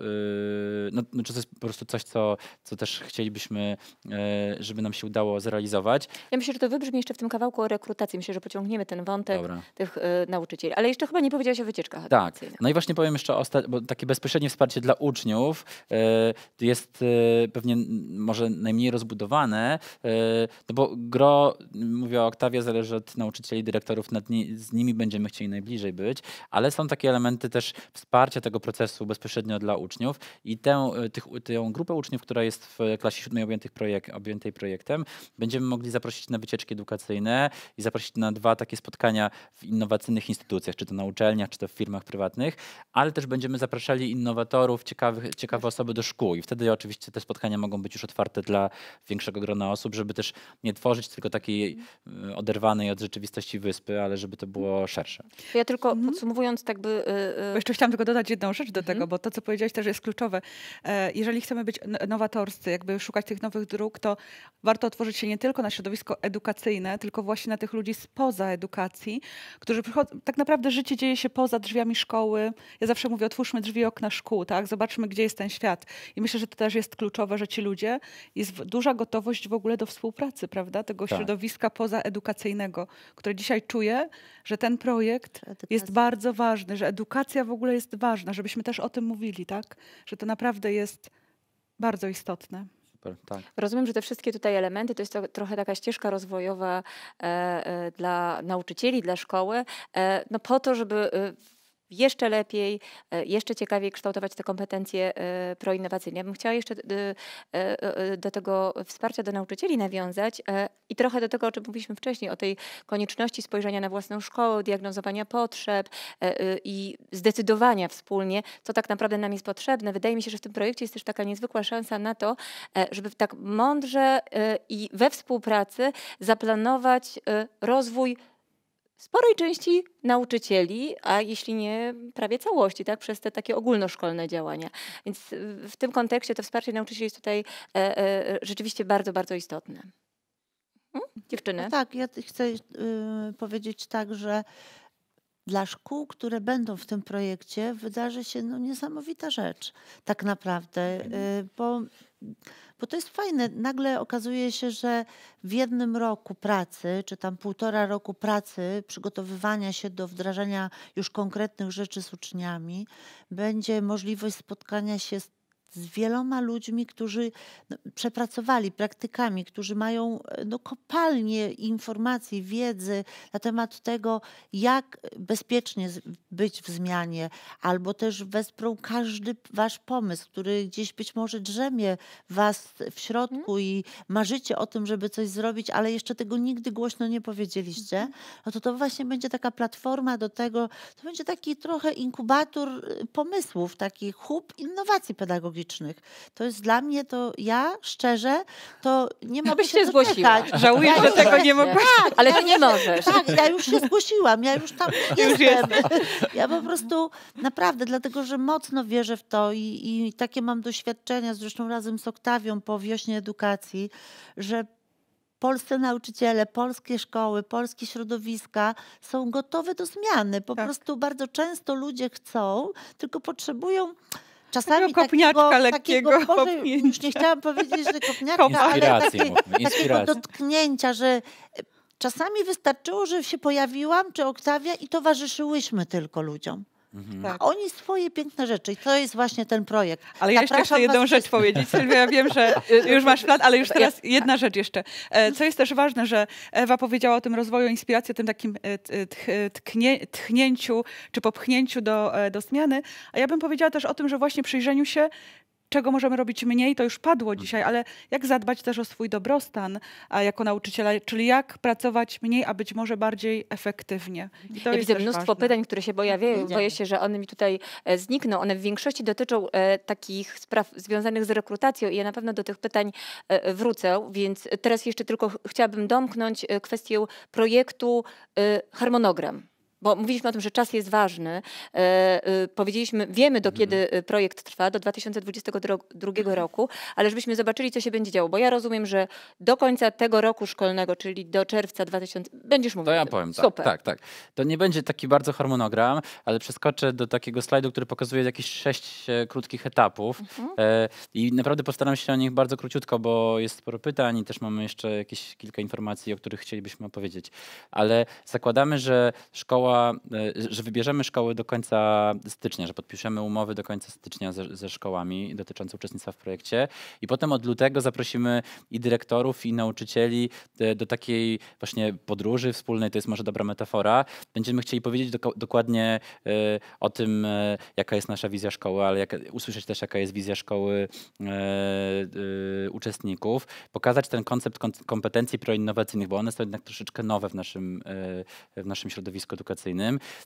no, no to jest po prostu coś, co, co też chcielibyśmy, żeby nam się udało zrealizować. Ja myślę, że to wybrzmi jeszcze w tym kawałku o rekrutacji. Myślę, że pociągniemy ten wątek Dobra. tych nauczycieli. Ale jeszcze chyba nie powiedziałaś o wycieczkach Tak. No i właśnie powiem jeszcze, bo takie bezpośrednie wsparcie dla uczniów jest pewnie może najmniej rozbudowane, E, no bo gro, mówię o Oktawie, zależy od nauczycieli, dyrektorów, ni z nimi będziemy chcieli najbliżej być, ale są takie elementy też wsparcia tego procesu bezpośrednio dla uczniów i tę, e, tych, tę grupę uczniów, która jest w klasie siódmej objętych projek objętej projektem, będziemy mogli zaprosić na wycieczki edukacyjne i zaprosić na dwa takie spotkania w innowacyjnych instytucjach, czy to na uczelniach, czy to w firmach prywatnych, ale też będziemy zapraszali innowatorów, ciekawych, ciekawe osoby do szkół i wtedy oczywiście te spotkania mogą być już otwarte dla większego grona grona osób, żeby też nie tworzyć tylko takiej e, oderwanej od rzeczywistości wyspy, ale żeby to było szersze. Ja tylko mhm. podsumowując, tak by. Yy... Jeszcze e, chciałam tylko dodać jedną rzecz do mhm. tego, bo to, co powiedziałaś, też jest kluczowe. E, jeżeli chcemy być nowatorscy, jakby szukać tych nowych dróg, to warto otworzyć się nie tylko na środowisko edukacyjne, tylko właśnie na tych ludzi spoza edukacji, którzy przychodzą. Tak naprawdę życie dzieje się poza drzwiami szkoły. Ja zawsze mówię, otwórzmy drzwi okna szkół, tak? Zobaczmy, gdzie jest ten świat. I myślę, że to też jest kluczowe, że ci ludzie, jest duża gotowość w ogóle do współpracy, prawda? Tego tak. środowiska pozaedukacyjnego, które dzisiaj czuję, że ten projekt edukacja. jest bardzo ważny, że edukacja w ogóle jest ważna, żebyśmy też o tym mówili, tak? Że to naprawdę jest bardzo istotne. Tak. Rozumiem, że te wszystkie tutaj elementy to jest to, trochę taka ścieżka rozwojowa e, e, dla nauczycieli, dla szkoły, e, no po to, żeby y, jeszcze lepiej, e, jeszcze ciekawiej kształtować te kompetencje e, proinnowacyjne. Ja bym chciała jeszcze e, do tego wsparcia do nauczycieli nawiązać i trochę do tego, o czym mówiliśmy wcześniej, o tej konieczności spojrzenia na własną szkołę, diagnozowania potrzeb i zdecydowania wspólnie, co tak naprawdę nam jest potrzebne. Wydaje mi się, że w tym projekcie jest też taka niezwykła szansa na to, żeby tak mądrze i we współpracy zaplanować rozwój sporej części nauczycieli, a jeśli nie prawie całości, tak, przez te takie ogólnoszkolne działania. Więc w tym kontekście to wsparcie nauczycieli jest tutaj e, e, rzeczywiście bardzo, bardzo istotne. Hmm? Dziewczyny. No tak, ja chcę y, powiedzieć tak, że dla szkół, które będą w tym projekcie, wydarzy się no, niesamowita rzecz, tak naprawdę, mhm. y, bo, bo to jest fajne. Nagle okazuje się, że w jednym roku pracy, czy tam półtora roku pracy, przygotowywania się do wdrażania już konkretnych rzeczy z uczniami, będzie możliwość spotkania się z z wieloma ludźmi, którzy no, przepracowali, praktykami, którzy mają e, no, kopalnie informacji, wiedzy na temat tego, jak bezpiecznie być w zmianie, albo też wesprą każdy wasz pomysł, który gdzieś być może drzemie was w środku mhm. i marzycie o tym, żeby coś zrobić, ale jeszcze tego nigdy głośno nie powiedzieliście, mhm. no to to właśnie będzie taka platforma do tego, to będzie taki trochę inkubator y, pomysłów, taki hub innowacji pedagogicznych publicznych. To jest dla mnie to, ja szczerze, to nie mogę Abyś się, się zgłosiła. Żałuję, ja że tego nie mogłaś. Tak, ale ja, ty nie możesz. Tak, ja już się zgłosiłam, ja już tam jestem. jest. Ja po prostu naprawdę, dlatego że mocno wierzę w to i, i takie mam doświadczenia, zresztą razem z Oktawią po wiośnie edukacji, że polscy nauczyciele, polskie szkoły, polskie środowiska są gotowe do zmiany. Po tak. prostu bardzo często ludzie chcą, tylko potrzebują czasami kopniaczka takiego, lekkiego takiego, Boże, już nie chciałam powiedzieć, że kopniaczka, Inspiracje, ale takie, takiego dotknięcia, że e, czasami wystarczyło, że się pojawiłam czy Oktawia i towarzyszyłyśmy tylko ludziom. Mhm. Tak. A oni swoje piękne rzeczy i to jest właśnie ten projekt. Ale ja jeszcze chcę jedną rzecz wszystko. powiedzieć, Sylwia, ja wiem, że y, już masz plan, ale już teraz jedna rzecz jeszcze. E, co jest też ważne, że Ewa powiedziała o tym rozwoju inspiracji, o tym takim e, e, tchnie, tchnięciu czy popchnięciu do, do zmiany, a ja bym powiedziała też o tym, że właśnie przyjrzeniu się czego możemy robić mniej, to już padło dzisiaj, ale jak zadbać też o swój dobrostan a jako nauczyciela, czyli jak pracować mniej, a być może bardziej efektywnie. I to ja widzę mnóstwo ważne. pytań, które się pojawiają. Mhm. Boję się, że one mi tutaj e, znikną. One w większości dotyczą e, takich spraw związanych z rekrutacją i ja na pewno do tych pytań e, wrócę, więc teraz jeszcze tylko chciałabym domknąć e, kwestię projektu e, harmonogram bo mówiliśmy o tym, że czas jest ważny. E, e, powiedzieliśmy, wiemy do mhm. kiedy e, projekt trwa, do 2022 mhm. roku, ale żebyśmy zobaczyli, co się będzie działo, bo ja rozumiem, że do końca tego roku szkolnego, czyli do czerwca 2000, będziesz mówił. To ja powiem, tak, Super. tak, tak. To nie będzie taki bardzo harmonogram, ale przeskoczę do takiego slajdu, który pokazuje jakieś sześć krótkich etapów mhm. i naprawdę postaram się o nich bardzo króciutko, bo jest sporo pytań i też mamy jeszcze jakieś kilka informacji, o których chcielibyśmy opowiedzieć. Ale zakładamy, że szkoła E, że wybierzemy szkoły do końca stycznia, że podpiszemy umowy do końca stycznia ze, ze szkołami dotyczące uczestnictwa w projekcie i potem od lutego zaprosimy i dyrektorów, i nauczycieli e, do takiej właśnie podróży wspólnej, to jest może dobra metafora. Będziemy chcieli powiedzieć do, dokładnie e, o tym, jaka jest nasza wizja szkoły, ale jak, usłyszeć też, jaka jest wizja szkoły uczestników, pokazać ten koncept kompetencji proinnowacyjnych, bo one są jednak troszeczkę nowe w naszym, w naszym środowisku edukacyjnym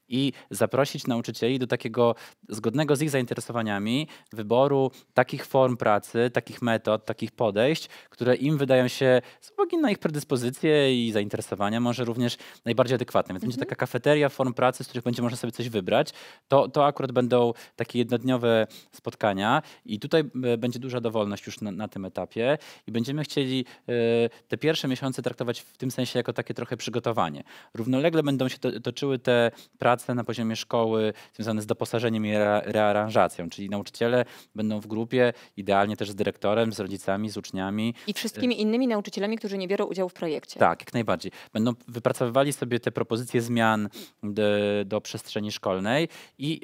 i zaprosić nauczycieli do takiego zgodnego z ich zainteresowaniami wyboru takich form pracy, takich metod, takich podejść, które im wydają się z uwagi na ich predyspozycje i zainteresowania może również najbardziej adekwatne. Więc mhm. będzie taka kafeteria form pracy, z których będzie można sobie coś wybrać. To, to akurat będą takie jednodniowe spotkania i tutaj e, będzie duża dowolność już na, na tym etapie i będziemy chcieli y, te pierwsze miesiące traktować w tym sensie jako takie trochę przygotowanie. Równolegle będą się to, toczyły te prace na poziomie szkoły związane z doposażeniem i rearanżacją, czyli nauczyciele będą w grupie, idealnie też z dyrektorem, z rodzicami, z uczniami. I wszystkimi innymi nauczycielami, którzy nie biorą udziału w projekcie. Tak, jak najbardziej. Będą wypracowywali sobie te propozycje zmian do, do przestrzeni szkolnej i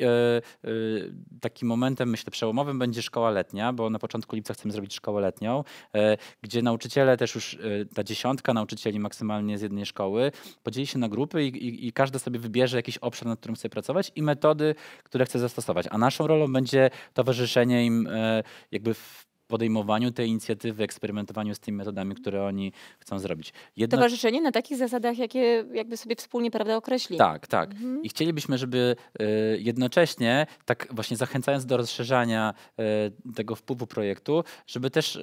y, y, takim momentem, myślę, przełomowym będzie szkoła letnia, bo na początku lipca chcemy zrobić szkołę letnią, y, gdzie nauczyciele też już, ta dziesiątka nauczycieli maksymalnie z jednej szkoły, podzieli się na grupy i, i, i każdy sobie wybierze jakiś obszar, nad którym chce pracować i metody, które chce zastosować. A naszą rolą będzie towarzyszenie im e, jakby w podejmowaniu tej inicjatywy, eksperymentowaniu z tymi metodami, które oni chcą zrobić. Jednak... Towarzyszenie na takich zasadach, jakie jakby sobie wspólnie prawda, określi. Tak, tak. Mhm. I chcielibyśmy, żeby e, jednocześnie, tak właśnie zachęcając do rozszerzania e, tego wpływu projektu, żeby też e,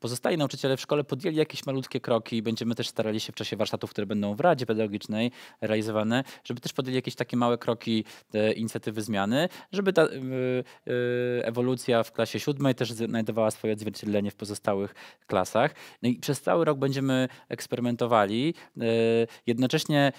pozostali nauczyciele w szkole podjęli jakieś malutkie kroki i będziemy też starali się w czasie warsztatów, które będą w Radzie Pedagogicznej realizowane, żeby też podjęli jakieś takie małe kroki inicjatywy zmiany, żeby ta ewolucja w klasie siódmej też znajdowała swoje odzwierciedlenie w pozostałych klasach. No i przez cały rok będziemy eksperymentowali, e, jednocześnie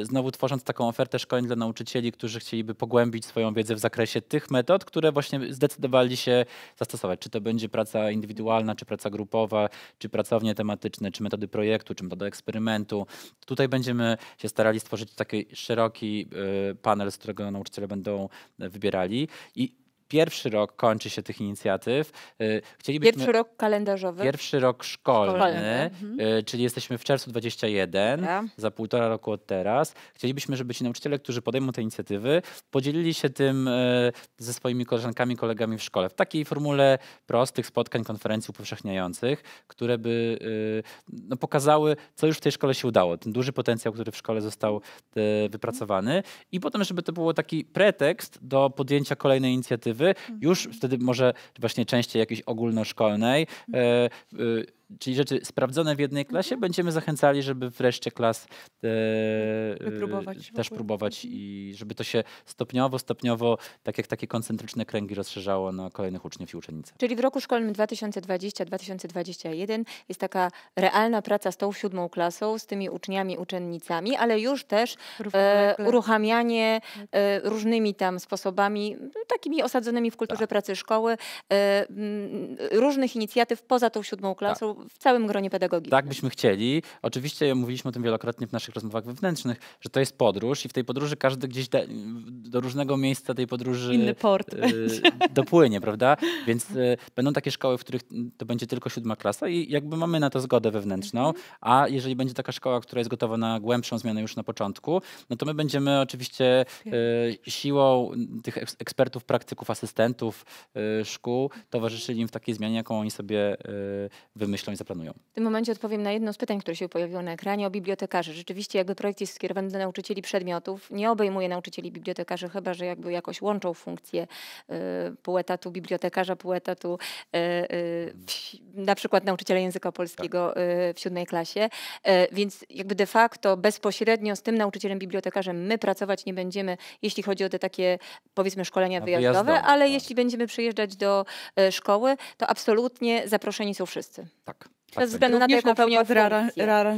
e, znowu tworząc taką ofertę szkoleń dla nauczycieli, którzy chcieliby pogłębić swoją wiedzę w zakresie tych metod, które właśnie zdecydowali się zastosować. Czy to będzie praca indywidualna, czy praca grupowa, czy pracownie tematyczne, czy metody projektu, czy metody eksperymentu. Tutaj będziemy się starali stworzyć taki szeroki e, panel, z którego nauczyciele będą wybierali. I Pierwszy rok kończy się tych inicjatyw. Y, chcielibyśmy, pierwszy rok kalendarzowy. Pierwszy rok szkolny, szkolny. Y, mhm. czyli jesteśmy w czerwcu 21, ja. za półtora roku od teraz. Chcielibyśmy, żeby ci nauczyciele, którzy podejmą te inicjatywy, podzielili się tym y, ze swoimi koleżankami, kolegami w szkole. W takiej formule prostych spotkań, konferencji upowszechniających, które by no, pokazały, co już w tej szkole się udało. Ten duży potencjał, który w szkole został wypracowany. I potem, żeby to było taki pretekst do podjęcia kolejnej inicjatywy perspektywy, już mhm. wtedy może właśnie częściej jakiejś ogólnoszkolnej, e, e, czyli rzeczy sprawdzone w jednej klasie, mhm. będziemy zachęcali, żeby wreszcie klas mhm. y, też próbować mhm. i żeby to się stopniowo, stopniowo, tak jak takie koncentryczne kręgi rozszerzało na kolejnych uczniów i uczennice. Czyli w roku szkolnym 2020-2021 jest taka realna praca z tą siódmą klasą, z tymi uczniami, uczennicami, ale już też e, uruchamianie tak. e, różnymi tam sposobami, takimi osadzonymi w kulturze tak. pracy szkoły, e, m, różnych inicjatyw poza tą siódmą tak. klasą, w całym gronie pedagogii. Tak byśmy chcieli. Oczywiście mówiliśmy o tym wielokrotnie w naszych rozmowach wewnętrznych, że to jest podróż i w tej podróży każdy gdzieś da, do różnego miejsca tej podróży Inny port y, dopłynie, prawda? Więc y, będą takie szkoły, w których to będzie tylko siódma klasa i jakby mamy na to zgodę wewnętrzną, mhm. a jeżeli będzie taka szkoła, która jest gotowa na głębszą zmianę już na początku, no to my będziemy oczywiście y, siłą tych ekspertów, praktyków, asystentów szkół towarzyszyli im w takiej zmianie, jaką oni sobie wymyślą zaplanują. W tym momencie odpowiem na jedno z pytań, które się pojawiło na ekranie o bibliotekarzy. Rzeczywiście jakby projekt jest skierowany do nauczycieli przedmiotów, nie obejmuje nauczycieli bibliotekarzy, chyba że jakby jakoś łączą funkcję y, pół bibliotekarza, poetatu y, y, na przykład nauczyciela języka polskiego tak. y, w siódmej klasie. Y, więc jakby de facto bezpośrednio z tym nauczycielem bibliotekarzem my pracować nie będziemy, jeśli chodzi o te takie powiedzmy szkolenia wyjazdowe, wyjazdowe ale tak. jeśli będziemy przyjeżdżać do y, szkoły, to absolutnie zaproszeni są wszyscy. Tak. Bez względu na to, jak pełnią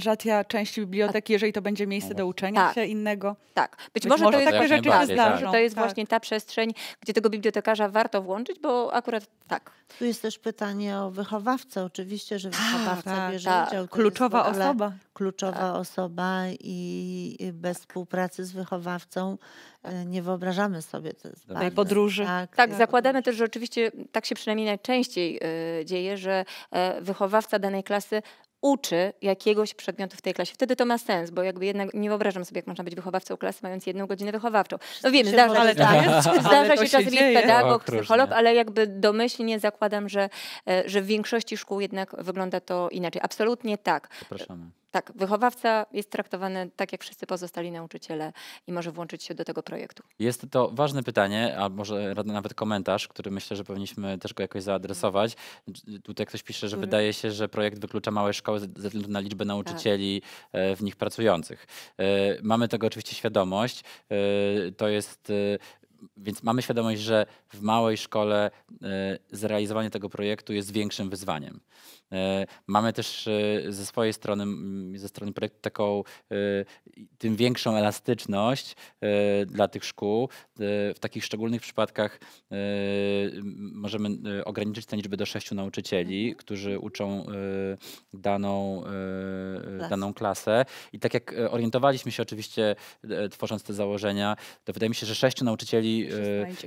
funkcję. części biblioteki, jeżeli to będzie miejsce no do uczenia tak. się innego. Tak, być, być może, może, tak. tak. to jest, takie rzeczy tak, zdarzą. To no jest tak. właśnie ta przestrzeń, gdzie tego bibliotekarza warto włączyć, bo akurat tak. Tu jest też pytanie o wychowawcę. Oczywiście, że tak, wychowawca bierze udział. Kluczowa jest, osoba kluczowa tak. osoba i bez tak. współpracy z wychowawcą e, tak. nie wyobrażamy sobie tej podróży. Tak, tak, tak zakładamy też, że oczywiście tak się przynajmniej najczęściej y, dzieje, że y, wychowawca danej klasy uczy jakiegoś przedmiotu w tej klasie. Wtedy to ma sens, bo jakby jednak nie wyobrażam sobie, jak można być wychowawcą klasy mając jedną godzinę wychowawczą. No wiem, zdarza się, tak, zdarza się czasem jest pedagog, tak, psycholog, ale jakby domyślnie zakładam, że, że w większości szkół jednak wygląda to inaczej. Absolutnie tak. Zapraszamy. Tak, wychowawca jest traktowany tak jak wszyscy pozostali nauczyciele i może włączyć się do tego projektu. Jest to ważne pytanie, a może nawet komentarz, który myślę, że powinniśmy też go jakoś zaadresować. Tutaj ktoś pisze, że mhm. wydaje się, że projekt wyklucza małe szkoły ze względu na liczbę nauczycieli tak. w nich pracujących. E, mamy tego oczywiście świadomość. E, to jest więc mamy świadomość, że w małej szkole zrealizowanie tego projektu jest większym wyzwaniem. E, mamy też e, ze swojej strony, ze strony projektu taką e, tym większą elastyczność dla tych szkół. W takich szczególnych przypadkach możemy ograniczyć tę liczbę do sześciu nauczycieli, mhm. którzy uczą daną, daną klasę. I tak jak orientowaliśmy się oczywiście tworząc te założenia, to wydaje mi się, że sześciu nauczycieli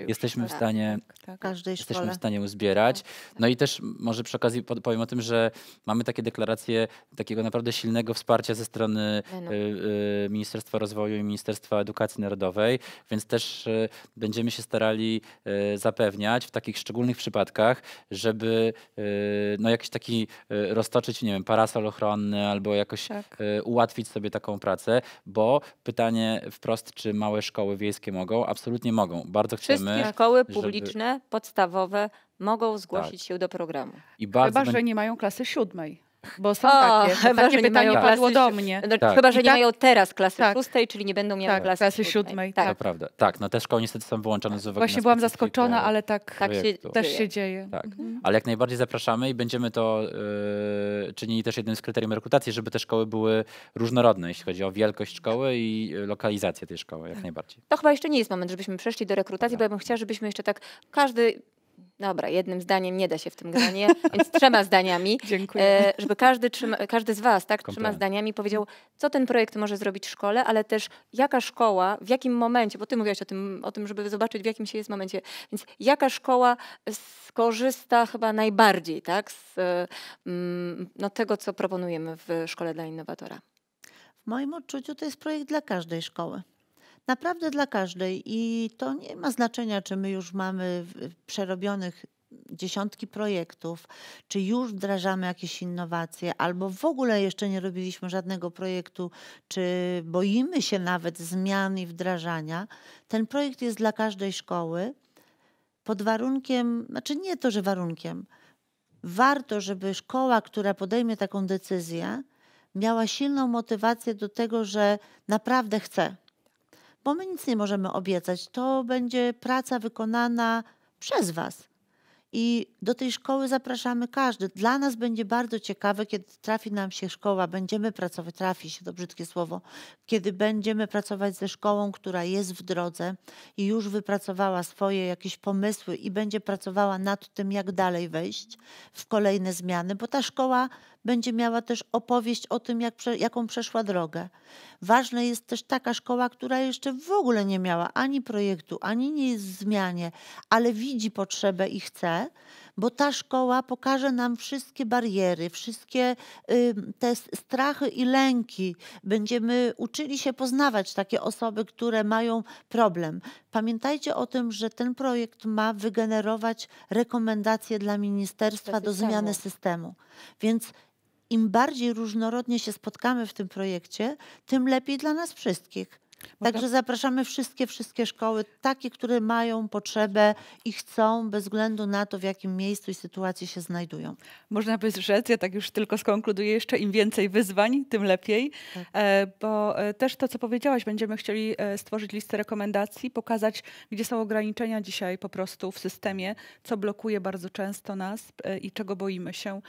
jesteśmy w tak, stanie tak, tak. jesteśmy w stanie uzbierać. Tak, tak. No i też może przy okazji powiem o tym, że że mamy takie deklaracje takiego naprawdę silnego wsparcia ze strony no. E, e, Ministerstwa Rozwoju i Ministerstwa Edukacji Narodowej, więc też e, będziemy się starali zapewniać w takich szczególnych przypadkach, żeby no jakiś taki roztoczyć, nie wiem, parasol ochronny albo jakoś tak. ułatwić sobie taką pracę, bo pytanie wprost, czy małe szkoły wiejskie mogą? Absolutnie mogą. Bardzo Wszystkie chcemy. Wszystkie szkoły publiczne, żeby... podstawowe, mogą zgłosić tak. się do programu. I Chyba, że nie mają klasy siódmej. Bo są o, takie, chyba, takie że pytanie padło do mnie. No, tak. Chyba, że I nie tak, mają teraz klasy tak, szóstej, czyli nie będą miały tak, klasy, klasy siódmej. Tak. tak. naprawdę. prawda. Tak, no te szkoły niestety są wyłączone z uwagi Właśnie byłam zaskoczona, ale tak, tak się, też się dzieje. Tak. Mhm. Ale jak najbardziej zapraszamy i będziemy to yy, czynili też jednym z kryterium rekrutacji, żeby te szkoły były różnorodne, jeśli chodzi o wielkość szkoły i lokalizację tej szkoły, jak najbardziej. To chyba jeszcze nie jest moment, żebyśmy przeszli do rekrutacji, tak. bo ja bym chciała, żebyśmy jeszcze tak każdy Dobra, jednym zdaniem nie da się w tym gronie, więc trzema zdaniami. E, Dziękuję. Żeby każdy, trzyma, każdy z Was, tak, Kompletnie. trzema zdaniami powiedział, co ten projekt może zrobić szkole, ale też jaka szkoła, w jakim momencie, bo Ty mówiłaś o tym, o tym, żeby zobaczyć, w jakim się jest momencie, więc jaka szkoła skorzysta chyba najbardziej, tak, z e, mm, no, tego, co proponujemy w Szkole dla Innowatora. W moim odczuciu to jest projekt dla każdej szkoły naprawdę dla każdej i to nie ma znaczenia, czy my już mamy przerobionych dziesiątki projektów, czy już wdrażamy jakieś innowacje, albo w ogóle jeszcze nie robiliśmy żadnego projektu, czy boimy się nawet zmian i wdrażania, ten projekt jest dla każdej szkoły pod warunkiem, znaczy nie to, że warunkiem, warto, żeby szkoła, która podejmie taką decyzję, miała silną motywację do tego, że naprawdę chce, bo my nic nie możemy obiecać. To będzie praca wykonana przez Was. I do tej szkoły zapraszamy każdy. Dla nas będzie bardzo ciekawe, kiedy trafi nam się szkoła, będziemy pracować, trafi się to brzydkie słowo, kiedy będziemy pracować ze szkołą, która jest w drodze i już wypracowała swoje jakieś pomysły i będzie pracowała nad tym, jak dalej wejść w kolejne zmiany, bo ta szkoła będzie miała też opowieść o tym, jak, jaką przeszła drogę. Ważna jest też taka szkoła, która jeszcze w ogóle nie miała ani projektu, ani nie jest w zmianie, ale widzi potrzebę i chce, bo ta szkoła pokaże nam wszystkie bariery, wszystkie te strachy i lęki. Będziemy uczyli się poznawać takie osoby, które mają problem. Pamiętajcie o tym, że ten projekt ma wygenerować rekomendacje dla ministerstwa do zmiany systemu. Więc im bardziej różnorodnie się spotkamy w tym projekcie, tym lepiej dla nas wszystkich. Także zapraszamy wszystkie, wszystkie szkoły, takie, które mają potrzebę i chcą, bez względu na to, w jakim miejscu i sytuacji się znajdują. Można by rzec, ja tak już tylko skonkluduję jeszcze, im więcej wyzwań, tym lepiej, tak. E, bo e, też to, co powiedziałaś, będziemy chcieli e, stworzyć listę rekomendacji, pokazać, gdzie są ograniczenia dzisiaj po prostu w systemie, co blokuje bardzo często nas i czego boimy się,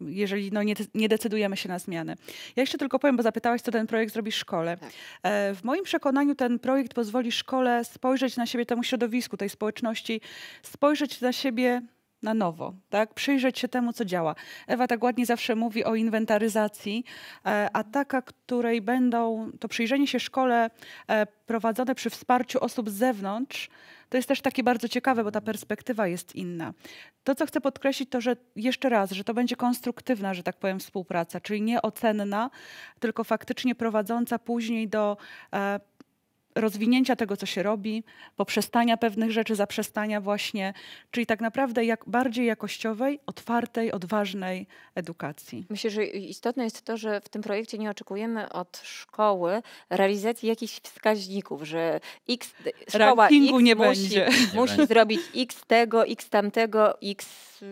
jeżeli no nie, nie, decydujemy się na zmiany. Ja jeszcze tylko powiem, bo zapytałaś, co ten projekt zrobi szkole. Tak. E, w moim przekonaniu ten projekt pozwoli szkole spojrzeć na siebie temu środowisku, tej społeczności, spojrzeć na siebie na nowo, tak? Przyjrzeć się temu, co działa. Ewa tak ładnie zawsze mówi o inwentaryzacji, e, a taka, której będą to przyjrzenie się szkole e, prowadzone przy wsparciu osób z zewnątrz, to jest też takie bardzo ciekawe, bo ta perspektywa jest inna. To, co chcę podkreślić, to, że jeszcze raz, że to będzie konstruktywna, że tak powiem, współpraca, czyli nie ocenna, tylko faktycznie prowadząca później do e, rozwinięcia tego, co się robi, poprzestania pewnych rzeczy, zaprzestania właśnie, czyli tak naprawdę jak bardziej jakościowej, otwartej, odważnej edukacji. Myślę, że istotne jest to, że w tym projekcie nie oczekujemy od szkoły realizacji jakichś wskaźników, że x, szkoła Rankingu x nie musi, będzie. musi nie zrobić x tego, x tamtego, x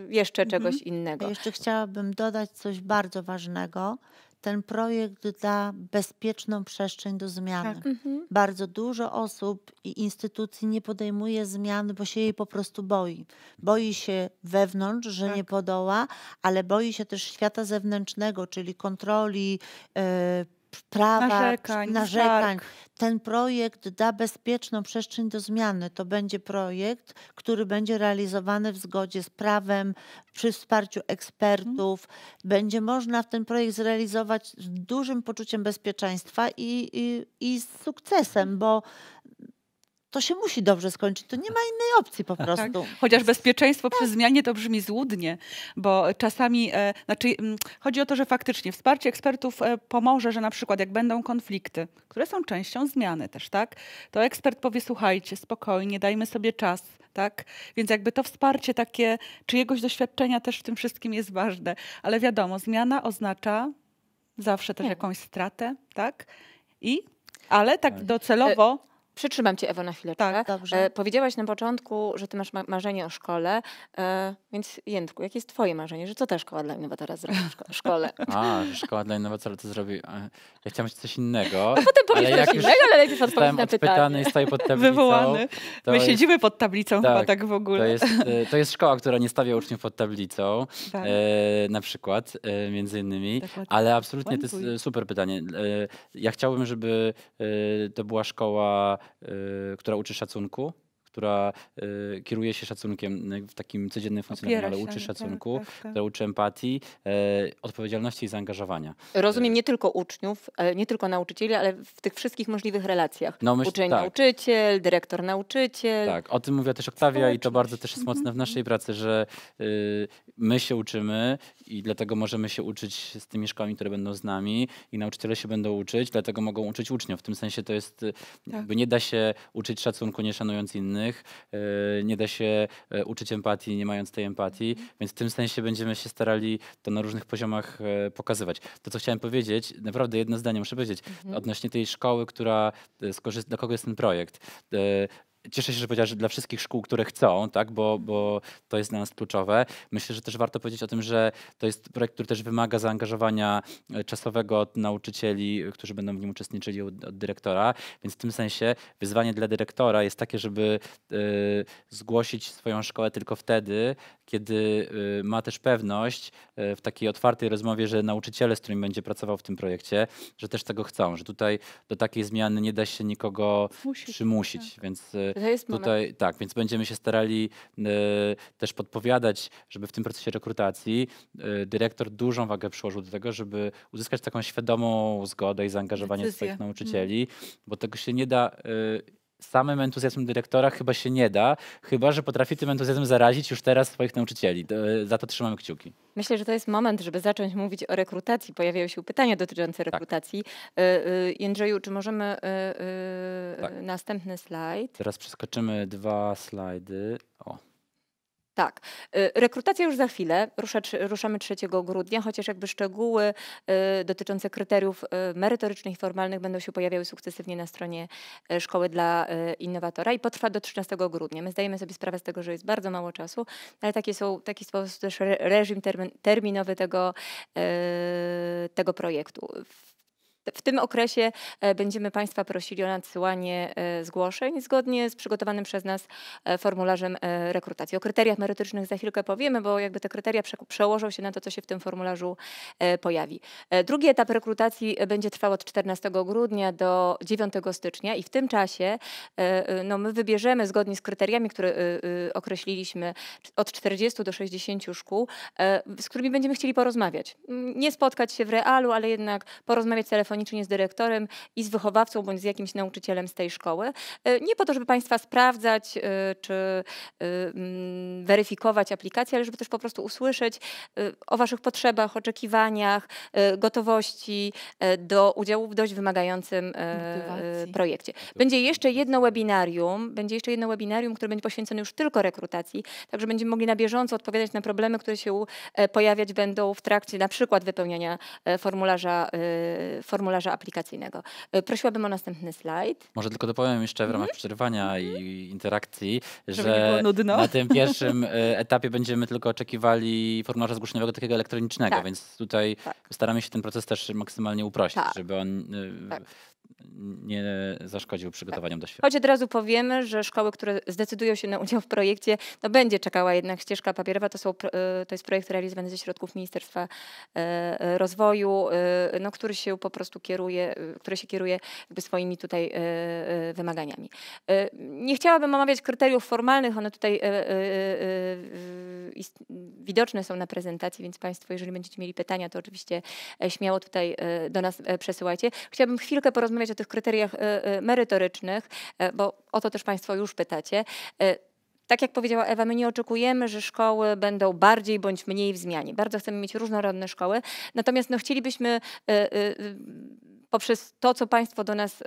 jeszcze czegoś mhm. innego. Jeszcze chciałabym dodać coś bardzo ważnego, ten projekt da bezpieczną przestrzeń do zmiany. Tak. Mhm. Bardzo dużo osób i instytucji nie podejmuje zmian, bo się jej po prostu boi. Boi się wewnątrz, że tak. nie podoła, ale boi się też świata zewnętrznego, czyli kontroli, y, prawa, narzekań. narzekań. Ten projekt da bezpieczną przestrzeń do zmiany. To będzie projekt, który będzie realizowany w zgodzie z prawem, przy wsparciu ekspertów. Mhm. Będzie można ten projekt zrealizować z dużym poczuciem bezpieczeństwa i, i, i z sukcesem, mhm. bo to się musi dobrze skończyć. To nie ma innej opcji po tak. prostu. Tak. Chociaż bezpieczeństwo tak. przy zmianie to brzmi złudnie, bo czasami, e, znaczy m, mm, chodzi o to, że faktycznie wsparcie ekspertów e, pomoże, że na przykład jak będą konflikty, które są częścią zmiany też, tak? To ekspert powie, słuchajcie, spokojnie, dajmy sobie czas, tak? Więc jakby to wsparcie takie czyjegoś doświadczenia też w tym wszystkim jest ważne. Ale wiadomo, zmiana oznacza zawsze też nie. jakąś stratę, tak? I ale tak, tak. docelowo e, Przytrzymam cię, Ewo, na chwilę. Tak, dobrze. E, powiedziałaś na początku, że ty masz marzenie o szkole. E, więc Jędku, jakie jest twoje marzenie, że co ta szkoła dla innowatora zrobi w szkole? A, szkoła dla innowatora to zrobi... E, ja chciałem coś innego. A no potem powiesz coś innego, ale najpierw odpowiedz na pytanie. i stoję pod tablicą. Wywołany. My jest, siedzimy pod tablicą tak, chyba tak w ogóle. To jest, e, to jest szkoła, która nie stawia uczniów pod tablicą. Tak. E, na przykład, e, między innymi. Dokładnie. Ale absolutnie to jest e, super pytanie. E, ja chciałbym, żeby to była szkoła, która uczy szacunku która e, kieruje się szacunkiem e, w takim codziennym funkcjonowaniu, ale uczy tak, szacunku, tak, tak. uczy empatii, e, odpowiedzialności i zaangażowania. Rozumiem, nie tylko uczniów, nie tylko nauczycieli, ale w tych wszystkich możliwych relacjach. No, myśl, Uczeń tak. nauczyciel, dyrektor nauczyciel. Tak, o tym mówiła też Oktawia i to bardzo też jest mocne w naszej mhm. pracy, że y, my się uczymy i dlatego możemy się uczyć z tymi szkołami, które będą z nami i nauczyciele się będą uczyć, dlatego mogą uczyć uczniów. W tym sensie to jest, y, tak. jakby nie da się uczyć szacunku nie szanując innych, y, nie da się y, uczyć empatii nie mając tej empatii, mhm. więc w tym sensie będziemy się starali to na różnych poziomach pokazywać. To, co chciałem powiedzieć, naprawdę jedno zdanie muszę powiedzieć, mhm. odnośnie tej szkoły, która, dla kogo jest ten projekt cieszę się, że powiedziałeś, że dla wszystkich szkół, które chcą, tak, bo, bo to jest dla nas kluczowe. Myślę, że też warto powiedzieć o tym, że to jest projekt, który też wymaga zaangażowania e, czasowego od nauczycieli, e, którzy będą w nim uczestniczyli, od, od dyrektora, więc w tym sensie wyzwanie dla dyrektora jest takie, żeby y, zgłosić swoją szkołę tylko wtedy, kiedy y, ma też pewność y, w takiej otwartej rozmowie, że nauczyciele, z którymi będzie pracował w tym projekcie, że też tego chcą, że tutaj do takiej zmiany nie da się nikogo przymusić. Tak. Więc y, tutaj moment. tak, więc będziemy się starali też podpowiadać, żeby w tym procesie rekrutacji dyrektor dużą wagę przyłożył do tego, żeby uzyskać taką świadomą zgodę i zaangażowanie Decyzja. swoich nauczycieli, mhm. bo tego się nie da samym entuzjazmem dyrektora chyba się nie da, chyba że potrafi tym entuzjazmem zarazić już teraz swoich nauczycieli. E, za to trzymamy kciuki. Myślę, że to jest moment, żeby zacząć mówić o rekrutacji. Pojawiają się pytania dotyczące tak. rekrutacji. Tak. Jędrzeju, czy możemy tak. następny slajd? Teraz przeskoczymy dwa slajdy. O. Tak. Y, rekrutacja już za chwilę. Rusza, ruszamy 3 grudnia, chociaż jakby szczegóły y, dotyczące kryteriów y, merytorycznych i formalnych będą się pojawiały sukcesywnie na stronie Szkoły dla Innowatora i potrwa do 13 grudnia. My zdajemy sobie sprawę z tego, że jest bardzo mało czasu, ale taki, są, taki też reżim terminowy tego, tego projektu w tym okresie e, będziemy Państwa prosili o nadsyłanie e, zgłoszeń zgodnie z przygotowanym przez nas e, formularzem rekrutacji. O kryteriach merytorycznych za chwilkę powiemy, bo jakby te kryteria przełożą się na to, co się w tym formularzu pojawi. Drugi etap rekrutacji będzie trwał od 14 grudnia do 9 stycznia i w tym czasie no, my wybierzemy zgodnie z kryteriami, które określiliśmy od 40 do 60 szkół, z którymi będziemy chcieli porozmawiać. Nie spotkać się w realu, ale jednak porozmawiać telefonicznie nie z dyrektorem i z wychowawcą bądź z jakimś nauczycielem z tej szkoły. E, nie po to, żeby Państwa sprawdzać e, czy e, mm, weryfikować aplikację, ale żeby też po prostu usłyszeć o Waszych potrzebach, oczekiwaniach, gotowości do udziału w dość wymagającym Motywacji. projekcie. Będzie jeszcze jedno webinarium, będzie jeszcze jedno webinarium, które będzie poświęcone już tylko rekrutacji, także będziemy mogli na bieżąco odpowiadać na problemy, które się pojawiać będą w trakcie na przykład wypełniania formularza, formularza formularza aplikacyjnego. Y, prosiłabym o następny slajd. Może tylko dopowiem jeszcze w ramach mhm. przerwania mm -hmm. i mhm. interakcji, Żeby że no. na tym pierwszym y, etapie będziemy tylko oczekiwali formularza zgłoszeniowego takiego elektronicznego, tak. więc tutaj tak. staramy się ten proces też maksymalnie uprościć, tak. żeby on y, tak nie zaszkodził przygotowaniom do świata. Choć od razu powiemy, że szkoły, które zdecydują się na udział w projekcie, no będzie czekała jednak ścieżka papierowa. To, są, y, to jest projekt realizowany ze środków Ministerstwa y, Rozwoju, y, no, który się po prostu kieruje, który się kieruje jakby swoimi tutaj wymaganiami. Nie chciałabym omawiać kryteriów formalnych, one tutaj widoczne są na prezentacji, więc Państwo, jeżeli będziecie mieli pytania, to oczywiście e, śmiało tutaj e, do nas e, przesyłajcie. Chciałabym chwilkę porozmawiać o tych kryteriach e, e, merytorycznych, e, bo o to też Państwo już pytacie. Tak jak powiedziała Ewa, my nie oczekujemy, że szkoły będą bardziej bądź mniej w zmianie. Bardzo chcemy mieć różnorodne szkoły, natomiast no, chcielibyśmy poprzez to, co Państwo do nas y,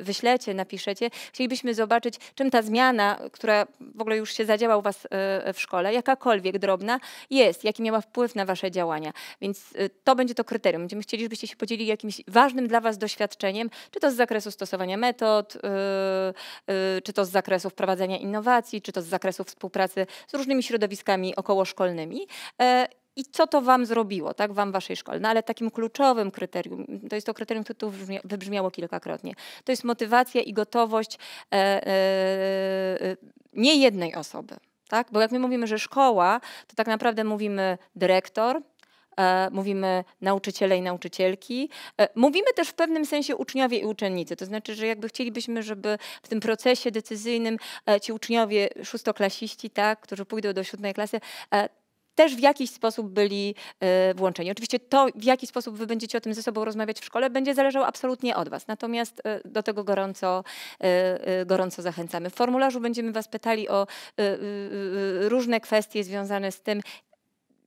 y, wyślecie, napiszecie, chcielibyśmy zobaczyć, czym ta zmiana, która w ogóle już się zadziała u Was y, w szkole, jakakolwiek drobna, jest, jaki miała wpływ na Wasze działania. Więc to będzie to kryterium. Będziemy chcieli, żebyście się podzielili jakimś ważnym dla Was doświadczeniem, czy to z zakresu stosowania metod, czy to z zakresu wprowadzania innowacji, czy to z zakresu współpracy z różnymi środowiskami okołoszkolnymi. E, i co to wam zrobiło, tak, wam waszej szkole. No ale takim kluczowym kryterium, to jest to kryterium, które tu wybrzmiało kilkakrotnie, to jest motywacja i gotowość e, e, e, nie jednej osoby. Tak? Bo jak my mówimy, że szkoła, to tak naprawdę mówimy dyrektor, e, mówimy nauczyciele i nauczycielki. E, mówimy też w pewnym sensie uczniowie i uczennicy, to znaczy, że jakby chcielibyśmy, żeby w tym procesie decyzyjnym ci uczniowie, szóstoklasiści, tak, którzy pójdą do siódmej klasy, też w jakiś sposób byli e, włączeni. Oczywiście to, w jaki sposób wy będziecie o tym ze sobą rozmawiać w szkole, będzie zależało absolutnie od was. Natomiast e, do tego gorąco, e, gorąco zachęcamy. W formularzu będziemy was pytali o różne kwestie związane z tym,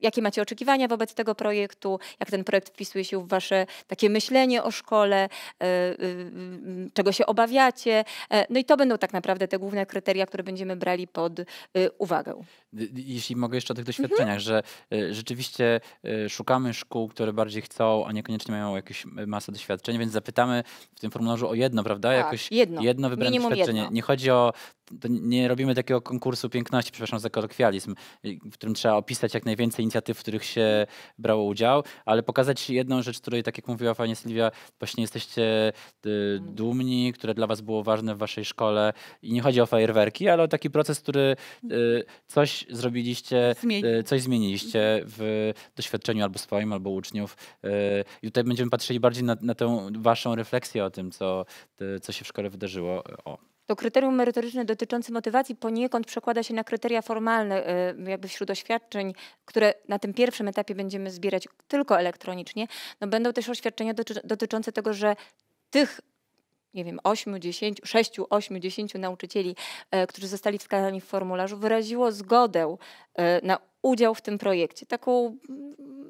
jakie macie oczekiwania wobec tego projektu, jak ten projekt wpisuje się w wasze takie myślenie o szkole, e, e, czego się obawiacie. E, no i to będą tak naprawdę te główne kryteria, które będziemy brali pod uwagę. Y, y, jeśli mogę jeszcze o tych mhm. doświadczeniach, mhm. że rzeczywiście szukamy szkół, które bardziej chcą, a niekoniecznie mają jakieś masę doświadczeń, więc zapytamy w tym formularzu o jedno, prawda? Tak, Jakoś jedno. jedno wybrane Minimum doświadczenie. Jedno. Nie chodzi o to nie robimy takiego konkursu piękności, przepraszam za kolokwializm, w którym trzeba opisać jak najwięcej inicjatyw, w których się brało udział, ale pokazać jedną rzecz, której, tak jak mówiła pani Sylwia, właśnie jesteście y, dumni, które dla was było ważne w waszej szkole. I nie chodzi o fajerwerki, ale o taki proces, który y, coś zrobiliście, y, coś zmieniliście w doświadczeniu albo swoim, albo uczniów. I tutaj będziemy patrzyli bardziej na, na tę waszą refleksję o tym, co, co się w szkole wydarzyło. O to kryterium merytoryczne dotyczące motywacji poniekąd przekłada się na kryteria formalne, e, jakby wśród oświadczeń, które na tym pierwszym etapie będziemy zbierać tylko elektronicznie. No będą też oświadczenia dotyczące tego, że tych nie wiem, 8, 10, 6, 8, 10 nauczycieli, e, którzy zostali wskazani w formularzu, wyraziło zgodę e, na udział w tym projekcie. Taką,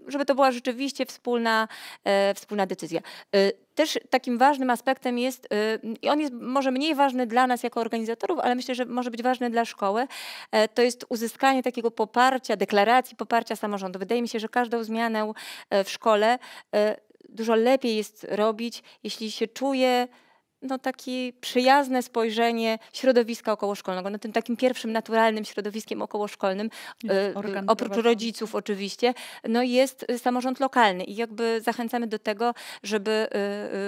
żeby to była rzeczywiście wspólna, e, wspólna decyzja. E, też takim ważnym aspektem jest, e, i on jest może mniej ważny dla nas jako organizatorów, ale myślę, że może być ważny dla szkoły, e, to jest uzyskanie takiego poparcia, deklaracji poparcia samorządu. Wydaje mi się, że każdą zmianę e, w szkole dużo lepiej jest robić, jeśli się czuje no, takie przyjazne spojrzenie środowiska okołoszkolnego, no, tym takim pierwszym naturalnym środowiskiem okołoszkolnym, y, y, Organ oprócz rodziców oczywiście, no, jest samorząd lokalny i jakby zachęcamy do tego, żeby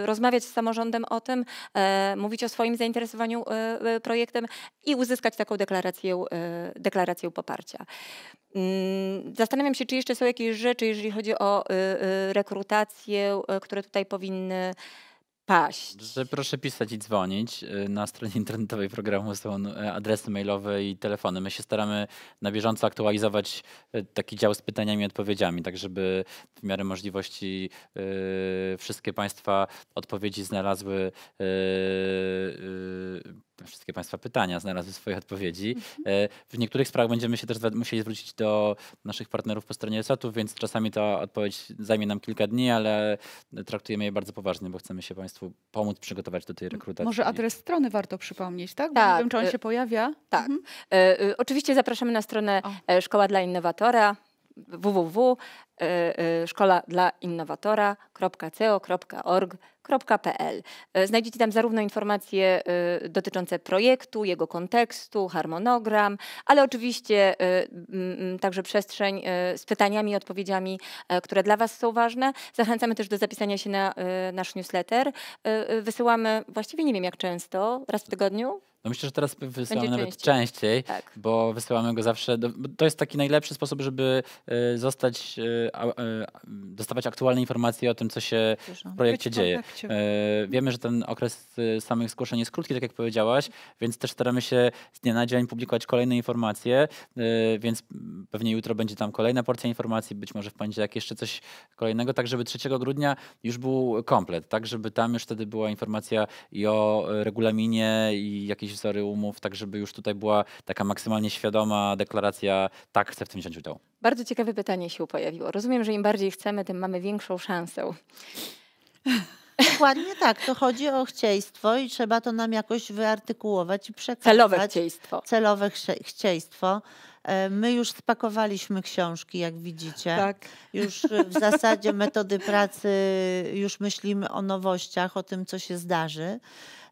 y, rozmawiać z samorządem o tym, e, mówić o swoim zainteresowaniu e, e, projektem i uzyskać taką deklarację, deklarację poparcia. Mm, zastanawiam się, czy jeszcze są jakieś rzeczy, jeżeli chodzi o rekrutację, które tutaj powinny paść. Że proszę pisać i dzwonić. Y, na stronie internetowej programu są y, adresy mailowe i telefony. My się staramy na bieżąco aktualizować y, taki dział z pytaniami i odpowiedziami, tak żeby w miarę możliwości wszystkie Państwa odpowiedzi znalazły wszystkie Państwa pytania znalazły swoje odpowiedzi. Mhm. E, w niektórych sprawach będziemy się też musieli zwrócić do naszych partnerów po stronie resortów, więc czasami ta odpowiedź zajmie nam kilka dni, ale traktujemy je bardzo poważnie, bo chcemy się Państwu pomóc przygotować do tej rekrutacji. Może adres strony warto przypomnieć, tak? Bo Nie tak, wiem, czy on e, się pojawia. Tak. Mhm. E, y, oczywiście zapraszamy na stronę o. E, Szkoła dla Innowatora www. Y, y, szkola dla innowatora.co.org.pl. Y, znajdziecie tam zarówno informacje dotyczące projektu, jego kontekstu, harmonogram, ale oczywiście także przestrzeń z pytaniami i odpowiedziami, które dla Was są ważne. Zachęcamy też do zapisania się na nasz newsletter. Wysyłamy właściwie nie wiem jak często, raz w tygodniu? No myślę, że teraz wysyłamy Będzie nawet częściej, częściej tak. bo wysyłamy go zawsze. Do, to jest taki najlepszy sposób, żeby y, zostać, y, y, dostawać aktualne informacje o tym, co się w projekcie dzieje. wiemy, że ten okres samych zgłoszeń jest krótki, tak jak powiedziałaś, więc też staramy się z dnia na dzień publikować kolejne informacje, więc pewnie jutro będzie tam kolejna porcja informacji, być może w poniedziałek jeszcze coś kolejnego, tak żeby 3 grudnia już był komplet, tak żeby tam już wtedy była informacja i o regulaminie i jakiejś jakichś wzory umów, tak żeby już tutaj była taka maksymalnie świadoma deklaracja, tak, chcę w tym wziąć udział? Bardzo ciekawe pytanie się pojawiło. Rozumiem, że im bardziej chcemy, tym mamy większą szansę. Dokładnie tak. To chodzi o chcieństwo i trzeba to nam jakoś wyartykułować i przekazać. Celowe chcieństwo. Celowe chcieństwo. E, my już spakowaliśmy książki, jak widzicie. Tak. Już e, w zasadzie metody pracy, już myślimy o nowościach, o tym, co się zdarzy.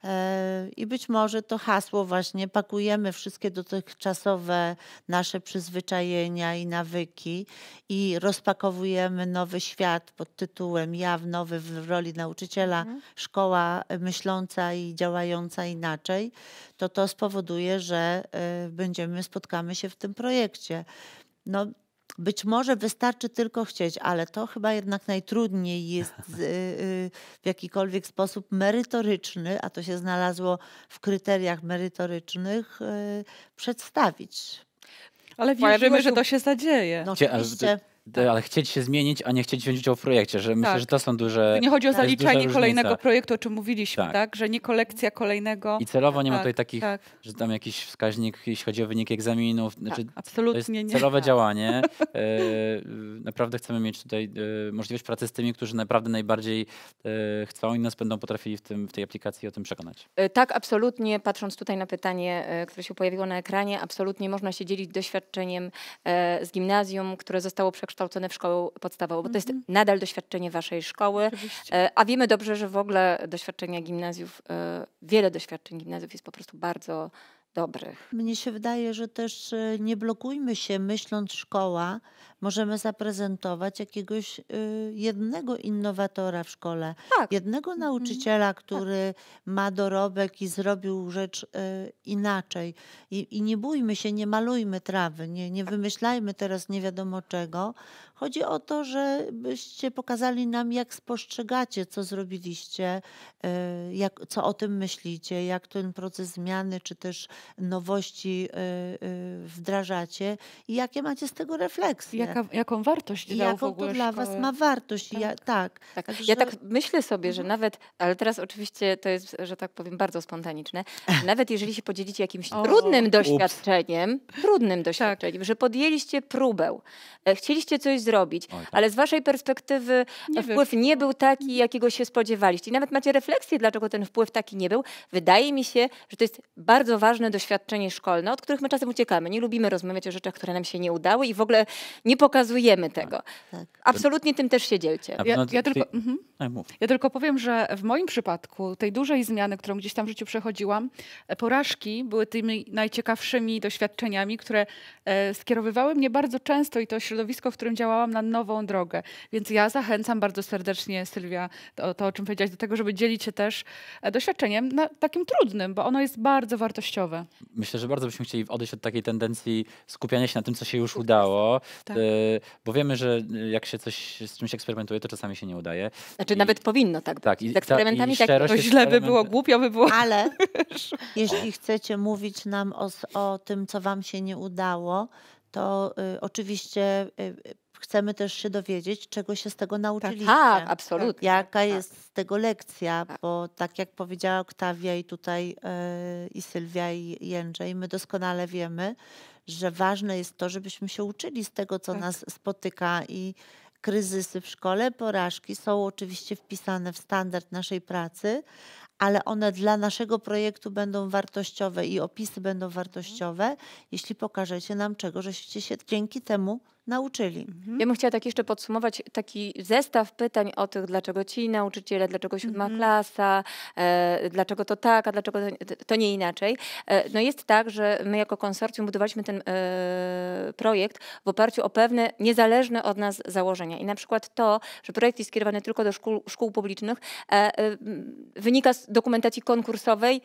E, I być może to hasło właśnie pakujemy wszystkie dotychczasowe nasze przyzwyczajenia i nawyki i rozpakowujemy nowy świat pod tytułem Ja w nowy w roli nauczyciela, mhm. szkoła myśląca i działająca inaczej, to to spowoduje, że e, będziemy, spotkamy się w tym projekcie. No, być może wystarczy tylko chcieć, ale to chyba jednak najtrudniej jest y, y, w jakikolwiek sposób merytoryczny, a to się znalazło w kryteriach merytorycznych, y, przedstawić. Ale wierzymy, że to się zadzieje. No, oczywiście. Tak. ale chcieć się zmienić, a nie chcieć wziąć udziału w projekcie, że myślę, tak. że to są duże. nie chodzi o zaliczanie kolejnego projektu, o czym mówiliśmy, tak. tak? Że nie kolekcja kolejnego. I celowo nie ma tutaj takich, że tam jakiś wskaźnik, jeśli chodzi o wynik egzaminów. Znaczy, absolutnie to jest celowe działanie. E, naprawdę chcemy mieć tutaj e, możliwość pracy z tymi, którzy naprawdę najbardziej e, chcą i nas będą potrafili w, tym, w tej aplikacji o tym przekonać. Tak, absolutnie. Patrząc tutaj na pytanie, które się pojawiło na ekranie, absolutnie można się dzielić doświadczeniem z gimnazjum, które zostało przekształcone kształcone w szkołę podstawową, bo to jest mhm. nadal doświadczenie waszej szkoły, Oczywiście. E, a wiemy dobrze, że w ogóle doświadczenia gimnazjów, e, wiele doświadczeń gimnazjów jest po prostu bardzo dobrych. Mnie się wydaje, że też e, nie blokujmy się myśląc szkoła, możemy zaprezentować jakiegoś e, jednego innowatora w szkole, tak. jednego mhm. nauczyciela, tak. który tak. ma dorobek i zrobił rzecz e, inaczej. I, I, nie bójmy się, nie malujmy trawy, nie, nie wymyślajmy teraz nie wiadomo czego, Chodzi o to, żebyście pokazali nam, jak spostrzegacie, co zrobiliście, e, jak, co o tym myślicie, jak ten proces zmiany czy też nowości e, e, wdrażacie i jakie macie z tego refleksje. Jaka, jaką wartość I dał jaką w ogóle to dla Was ma wartość. Tak. Ja tak, tak. Także... ja tak myślę sobie, że nawet, ale teraz oczywiście to jest, że tak powiem, bardzo spontaniczne, nawet jeżeli się podzielicie jakimś o, trudnym doświadczeniem, ups. trudnym tak. doświadczeniem, tak. że podjęliście próbę, chcieliście coś zrobić, zrobić. Oj, tak. Ale z waszej perspektywy nie wpływ wyszło. nie był taki, jakiego się spodziewaliście. I nawet macie refleksję, dlaczego ten wpływ taki nie był. Wydaje mi się, że to jest bardzo ważne doświadczenie szkolne, od których my czasem uciekamy. Nie lubimy rozmawiać o rzeczach, które nam się nie udały i w ogóle nie pokazujemy tak. tego. Tak, tak. Absolutnie tym też się dzielcie. Ja, no, ja, tylko, mhm. No ja tylko powiem, że w moim przypadku tej dużej zmiany, którą gdzieś tam w życiu przechodziłam, e, porażki były tymi najciekawszymi doświadczeniami, które e, skierowywały mnie bardzo często i to środowisko, w którym działałam, na nową drogę. Więc ja zachęcam bardzo serdecznie, Sylwia, to, to o czym powiedziałaś, do tego, żeby dzielić się też e, doświadczeniem takim trudnym, bo ono jest bardzo wartościowe. Myślę, że bardzo byśmy chcieli odejść od takiej tendencji skupiania się na tym, co się już udało, tak. E, bo wiemy, że e, jak się coś z czymś eksperymentuje, to czasami się nie udaje. Znaczy I, nawet powinno tak, tak być. Tak, i, z eksperymentami ta, Tak. tak, źle by było, głupio by było. Ale jeśli chcecie mówić nam o, o tym, co wam się nie udało, to y, oczywiście y, chcemy też się dowiedzieć, czego się z tego tak, nauczyliście. Tak, tak absolutnie. Jaka tak. jest z tego lekcja, tak. bo tak jak powiedziała Oktawia i tutaj yy, i Sylwia i Jędrzej, my doskonale wiemy, że ważne jest to, żebyśmy się uczyli z tego, co tak. nas spotyka i kryzysy w szkole, porażki są oczywiście wpisane w standard naszej pracy, ale one dla naszego projektu będą wartościowe i opisy będą mhm. wartościowe, jeśli pokażecie nam czego, żeście się dzięki temu nauczyli. Mhm. Ja bym chciała tak jeszcze podsumować taki zestaw pytań o tych, dlaczego ci nauczyciele, dlaczego siódma mhm. klasa, e, dlaczego to tak, a dlaczego to, to nie inaczej. E, no jest tak, że my jako konsorcjum budowaliśmy ten e, projekt w oparciu o pewne niezależne od nas założenia. I na przykład to, że projekt jest skierowany tylko do szkół, szkół publicznych, e, e, wynika z dokumentacji konkursowej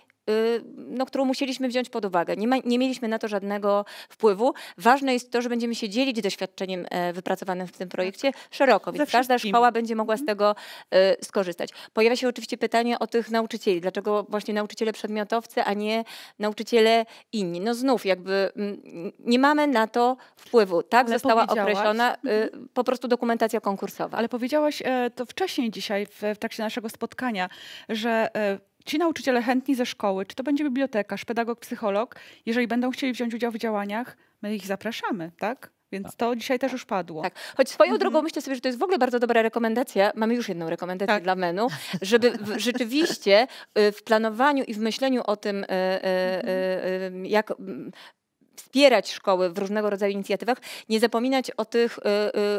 no, którą musieliśmy wziąć pod uwagę. Nie, ma, nie mieliśmy na to żadnego wpływu. Ważne jest to, że będziemy się dzielić doświadczeniem e, wypracowanym w tym projekcie tak. szeroko, więc każda szkoła będzie mogła z mhm. tego e, skorzystać. Pojawia się oczywiście pytanie o tych nauczycieli. Dlaczego właśnie nauczyciele przedmiotowcy, a nie nauczyciele inni? No znów jakby mm, nie mamy na to wpływu. Tak Ale została określona e, mhm. po prostu dokumentacja konkursowa. Ale powiedziałaś to wcześniej dzisiaj w, w trakcie naszego spotkania, że ci nauczyciele chętni ze szkoły, czy to będzie bibliotekarz, pedagog, psycholog, jeżeli będą chcieli wziąć udział w działaniach, my ich zapraszamy, tak? Więc to dzisiaj też już padło. Tak. Choć swoją mhm. drogą myślę sobie, że to jest w ogóle bardzo dobra rekomendacja. Mamy już jedną rekomendację tak. dla menu, żeby w, rzeczywiście y, w planowaniu i w myśleniu o tym, y, y, jak mm, wspierać szkoły w różnego rodzaju inicjatywach, nie zapominać o tych y,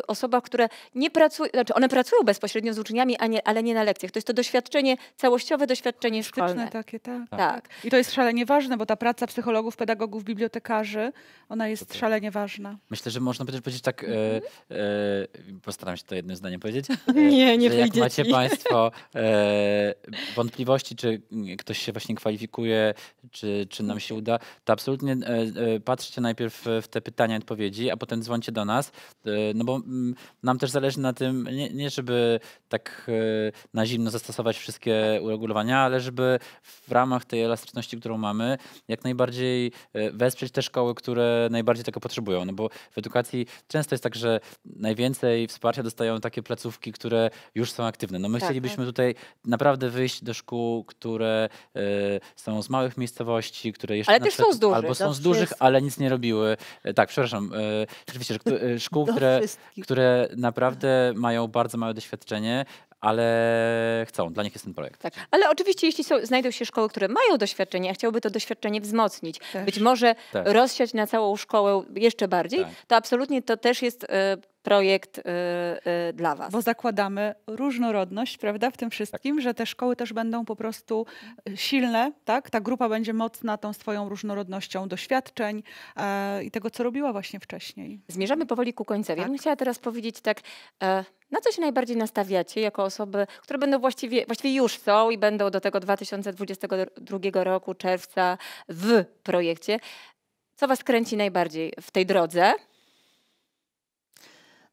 y, osobach, które nie pracują, znaczy one pracują bezpośrednio z uczniami, nie, ale nie na lekcjach. To jest to doświadczenie, całościowe doświadczenie szkolne. takie, tak. tak. tak. I to jest szalenie ważne, bo ta praca psychologów, pedagogów, bibliotekarzy, ona jest Super. szalenie ważna. Myślę, że można też powiedzieć tak, mm -hmm. e, mhm. e, postaram się to jednym zdaniem powiedzieć. E, nie, nie że jak macie Państwo e, wątpliwości, czy ktoś się właśnie kwalifikuje, czy, czy nam się mhm. uda, to absolutnie e, e, patrzcie najpierw e, w te pytania i odpowiedzi, a potem dzwońcie do nas, e, no bo mm, nam też zależy na tym, nie, nie żeby tak e, na zimno zastosować wszystkie uregulowania, ale żeby w ramach tej elastyczności, którą mamy, jak najbardziej wesprzeć te szkoły, które najbardziej tego potrzebują. No bo w edukacji często jest tak, że najwięcej wsparcia dostają takie placówki, które już są aktywne. No my tak, chcielibyśmy tak. tutaj naprawdę wyjść do szkół, które y, są z małych miejscowości, które jeszcze ale też są z dużych, albo są z dużych, ale ale nic nie robiły. E, tak, przepraszam. Oczywiście, e, e, szkół, które, które naprawdę mają bardzo małe doświadczenie, ale chcą, dla nich jest ten projekt. Tak, ale oczywiście jeśli są, znajdą się szkoły, które mają doświadczenie, a chciałyby to doświadczenie wzmocnić, też. Tak. być może też. Tak. rozsiać na całą szkołę jeszcze bardziej, tak. to absolutnie to też jest projekt y, y, dla Was. Bo zakładamy różnorodność, prawda, w tym wszystkim, tak. że te szkoły też będą po prostu y, silne, tak? Ta grupa będzie mocna tą swoją różnorodnością doświadczeń e, i tego, co robiła właśnie wcześniej. Zmierzamy powoli ku końcowi. Tak. Ja bym tak. chciała teraz powiedzieć tak, e, na co się najbardziej nastawiacie jako osoby, które będą właściwie, właściwie już są i będą do tego 2022 roku, czerwca w projekcie? Co Was kręci najbardziej w tej drodze?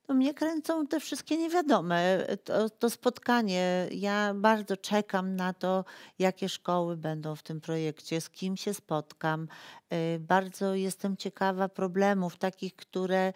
no mnie kręcą te wszystkie niewiadome. To, to, spotkanie, ja bardzo czekam na to, jakie szkoły będą w tym projekcie, z kim się spotkam. Y, bardzo jestem ciekawa problemów takich, które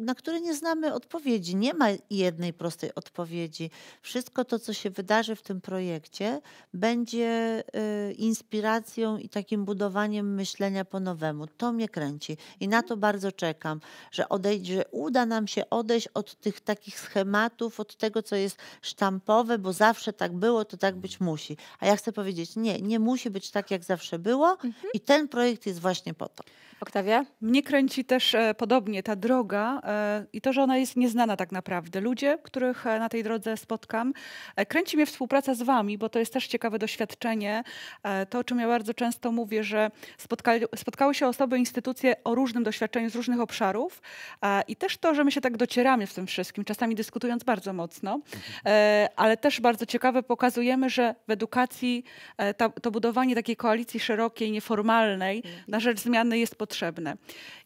na które nie znamy odpowiedzi. Nie ma jednej prostej odpowiedzi. Wszystko to, co się wydarzy w tym projekcie, będzie y, inspiracją i takim budowaniem myślenia po nowemu. To mnie kręci i na to bardzo czekam, że, odejdzie, że uda nam się odejść od tych takich schematów, od tego, co jest sztampowe, bo zawsze tak było, to tak być musi. A ja chcę powiedzieć, nie, nie musi być tak, jak zawsze było mhm. i ten projekt jest właśnie po to. Oktawia? Mnie kręci też e, podobnie ta droga e, i to, że ona jest nieznana tak naprawdę. Ludzie, których e, na tej drodze spotkam, e, kręci mnie współpraca z Wami, bo to jest też ciekawe doświadczenie. E, to, o czym ja bardzo często mówię, że spotka spotkały się osoby, instytucje o różnym doświadczeniu z różnych obszarów i też to, że my się tak docieramy w tym wszystkim, czasami dyskutując bardzo mocno, e, ale też bardzo ciekawe pokazujemy, że w edukacji ta, to budowanie takiej koalicji szerokiej, nieformalnej mm. na rzecz zmiany jest potrzebne potrzebne.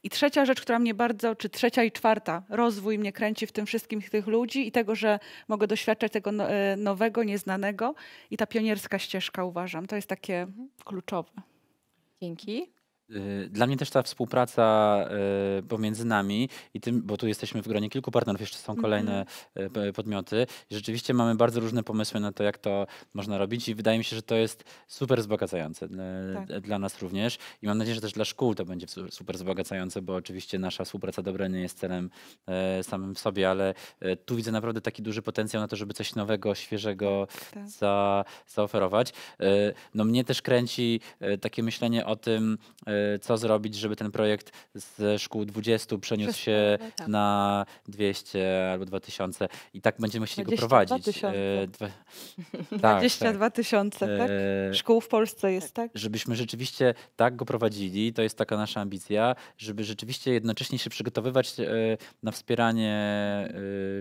I trzecia rzecz, która mnie bardzo, czy trzecia i czwarta, rozwój mnie kręci w tym wszystkim tych ludzi i tego, że mogę doświadczać tego no, e, nowego, nieznanego i ta pionierska ścieżka uważam, to jest takie mhm. kluczowe. Dzięki. Y, dla mnie też ta współpraca y, pomiędzy nami i tym, bo tu jesteśmy w gronie kilku partnerów, jeszcze są kolejne mhm. y, podmioty. I rzeczywiście mamy bardzo różne pomysły na to, jak to można robić i wydaje mi się, że to jest super wzbogacające tak. dla nas również i mam nadzieję, że też dla szkół to będzie super wzbogacające, bo oczywiście nasza współpraca dobra nie jest celem samym w sobie, ale tu widzę naprawdę taki duży potencjał na to, żeby coś nowego, świeżego tak. za, zaoferować. No mnie też kręci takie myślenie o tym, co zrobić, żeby ten projekt ze szkół 20 przeniósł się tak. na 200 albo 2000 i tak będziemy musieli go prowadzić. 22 e, tak, tak. tysiące tak? E, szkół w Polsce jest, tak? Żebyśmy rzeczywiście tak go prowadzili, to jest taka nasza ambicja, żeby rzeczywiście jednocześnie się przygotowywać e, na wspieranie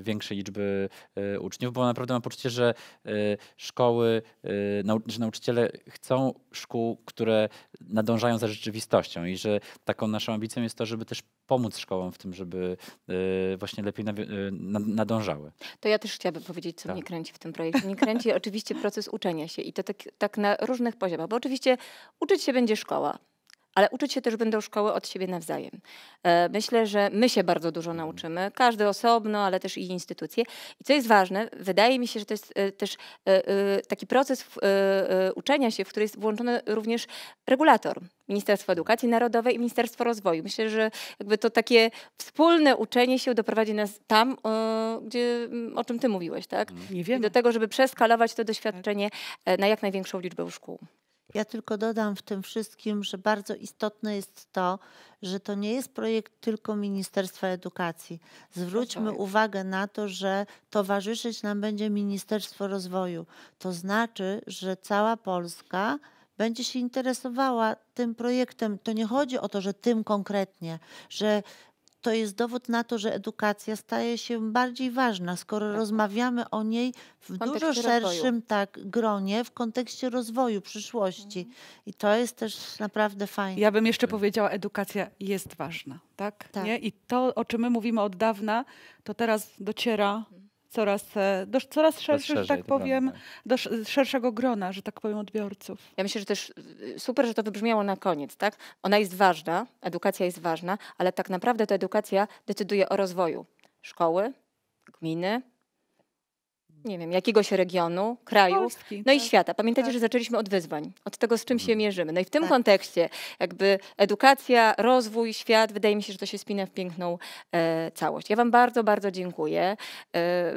większej liczby uczniów, bo naprawdę mam poczucie, że szkoły, że nauczyciele chcą szkół, które nadążają za rzeczywistością rzeczywistością i że taką naszą ambicją jest to, żeby też pomóc szkołom w tym, żeby e, właśnie lepiej e, nadążały. To ja też chciałabym powiedzieć, co tak. mnie kręci w tym projekcie. Mnie kręci oczywiście proces uczenia się i to tak, tak na różnych poziomach, bo oczywiście uczyć się będzie szkoła, ale uczyć się też będą szkoły od siebie nawzajem. E, myślę, że my się bardzo dużo mhm. nauczymy, każdy osobno, ale też i instytucje. I co jest ważne, wydaje mi się, że to jest e, też e, taki proces uczenia się, w który jest włączony również regulator. Ministerstwo Edukacji Narodowej i Ministerstwo Rozwoju. Myślę, że jakby to takie wspólne uczenie się doprowadzi nas tam, gdzie, mm, o czym ty mówiłeś, tak? Mhm. Nie wiem. Do tego, żeby przeskalować to tak. doświadczenie na jak największą liczbę szkół. Ja tylko dodam w tym wszystkim, że bardzo istotne jest to, że to nie jest projekt tylko Ministerstwa Edukacji. Zwróćmy uwagę na to, że towarzyszyć nam będzie Ministerstwo Rozwoju. To znaczy, że cała Polska będzie się interesowała tym projektem. To nie chodzi o to, że tym konkretnie, że to jest dowód na to, że edukacja staje się bardziej ważna, skoro tak. rozmawiamy o niej w, w dużo szerszym tak, gronie, w kontekście rozwoju przyszłości. Mhm. I to jest też naprawdę fajne. Ja bym jeszcze powiedziała, edukacja jest ważna. Tak? tak. Nie? I to, o czym my mówimy od dawna, to teraz dociera coraz, e, do, coraz szerszy, że tak powiem, tak. do szerszego grona, że tak powiem, odbiorców. Ja myślę, że też e, super, że to wybrzmiało na koniec, tak? Ona jest ważna, edukacja jest ważna, ale tak naprawdę to edukacja decyduje o rozwoju szkoły, gminy, nie wiem, jakiegoś regionu, kraju, Polski, no tak. i świata. Pamiętajcie, tak. że zaczęliśmy od wyzwań, od tego, z czym się mhm. mierzymy. No i w tym tak. kontekście jakby edukacja, rozwój, świat, wydaje mi się, że to się spina w piękną e, całość. Ja Wam bardzo, bardzo dziękuję. E,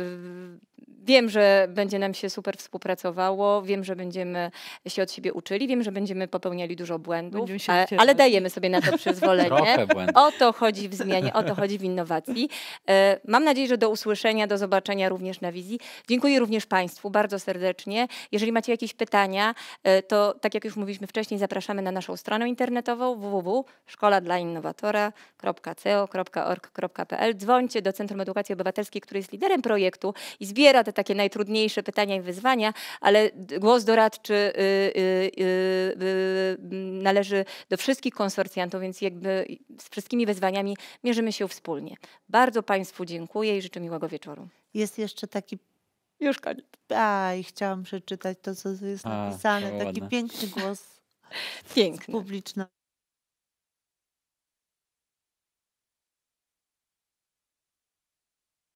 Wiem, że będzie nam się super współpracowało, wiem, że będziemy się od siebie uczyli, wiem, że będziemy popełniali dużo błędów, ale, ale, dajemy sobie na to przyzwolenie. o to chodzi w zmianie, o to chodzi w innowacji. E, mam nadzieję, że do usłyszenia, do zobaczenia również na wizji. Dziękuję również Państwu bardzo serdecznie. Jeżeli macie jakieś pytania, e, to tak jak już mówiliśmy wcześniej, zapraszamy na naszą stronę internetową www.szkoladlainnowatora.co.org.pl. Dzwońcie do Centrum Edukacji Obywatelskiej, który jest liderem projektu i zbiera te te takie najtrudniejsze pytania i wyzwania, ale głos doradczy y, y, y, należy do wszystkich konsorcjantów, więc jakby z wszystkimi wyzwaniami mierzymy się wspólnie. Bardzo Państwu dziękuję i życzę miłego wieczoru. Jest jeszcze taki już koniec. A, i chciałam przeczytać to, co jest napisane. A, Taki ładne. piękny głos. Piękny. Publiczny.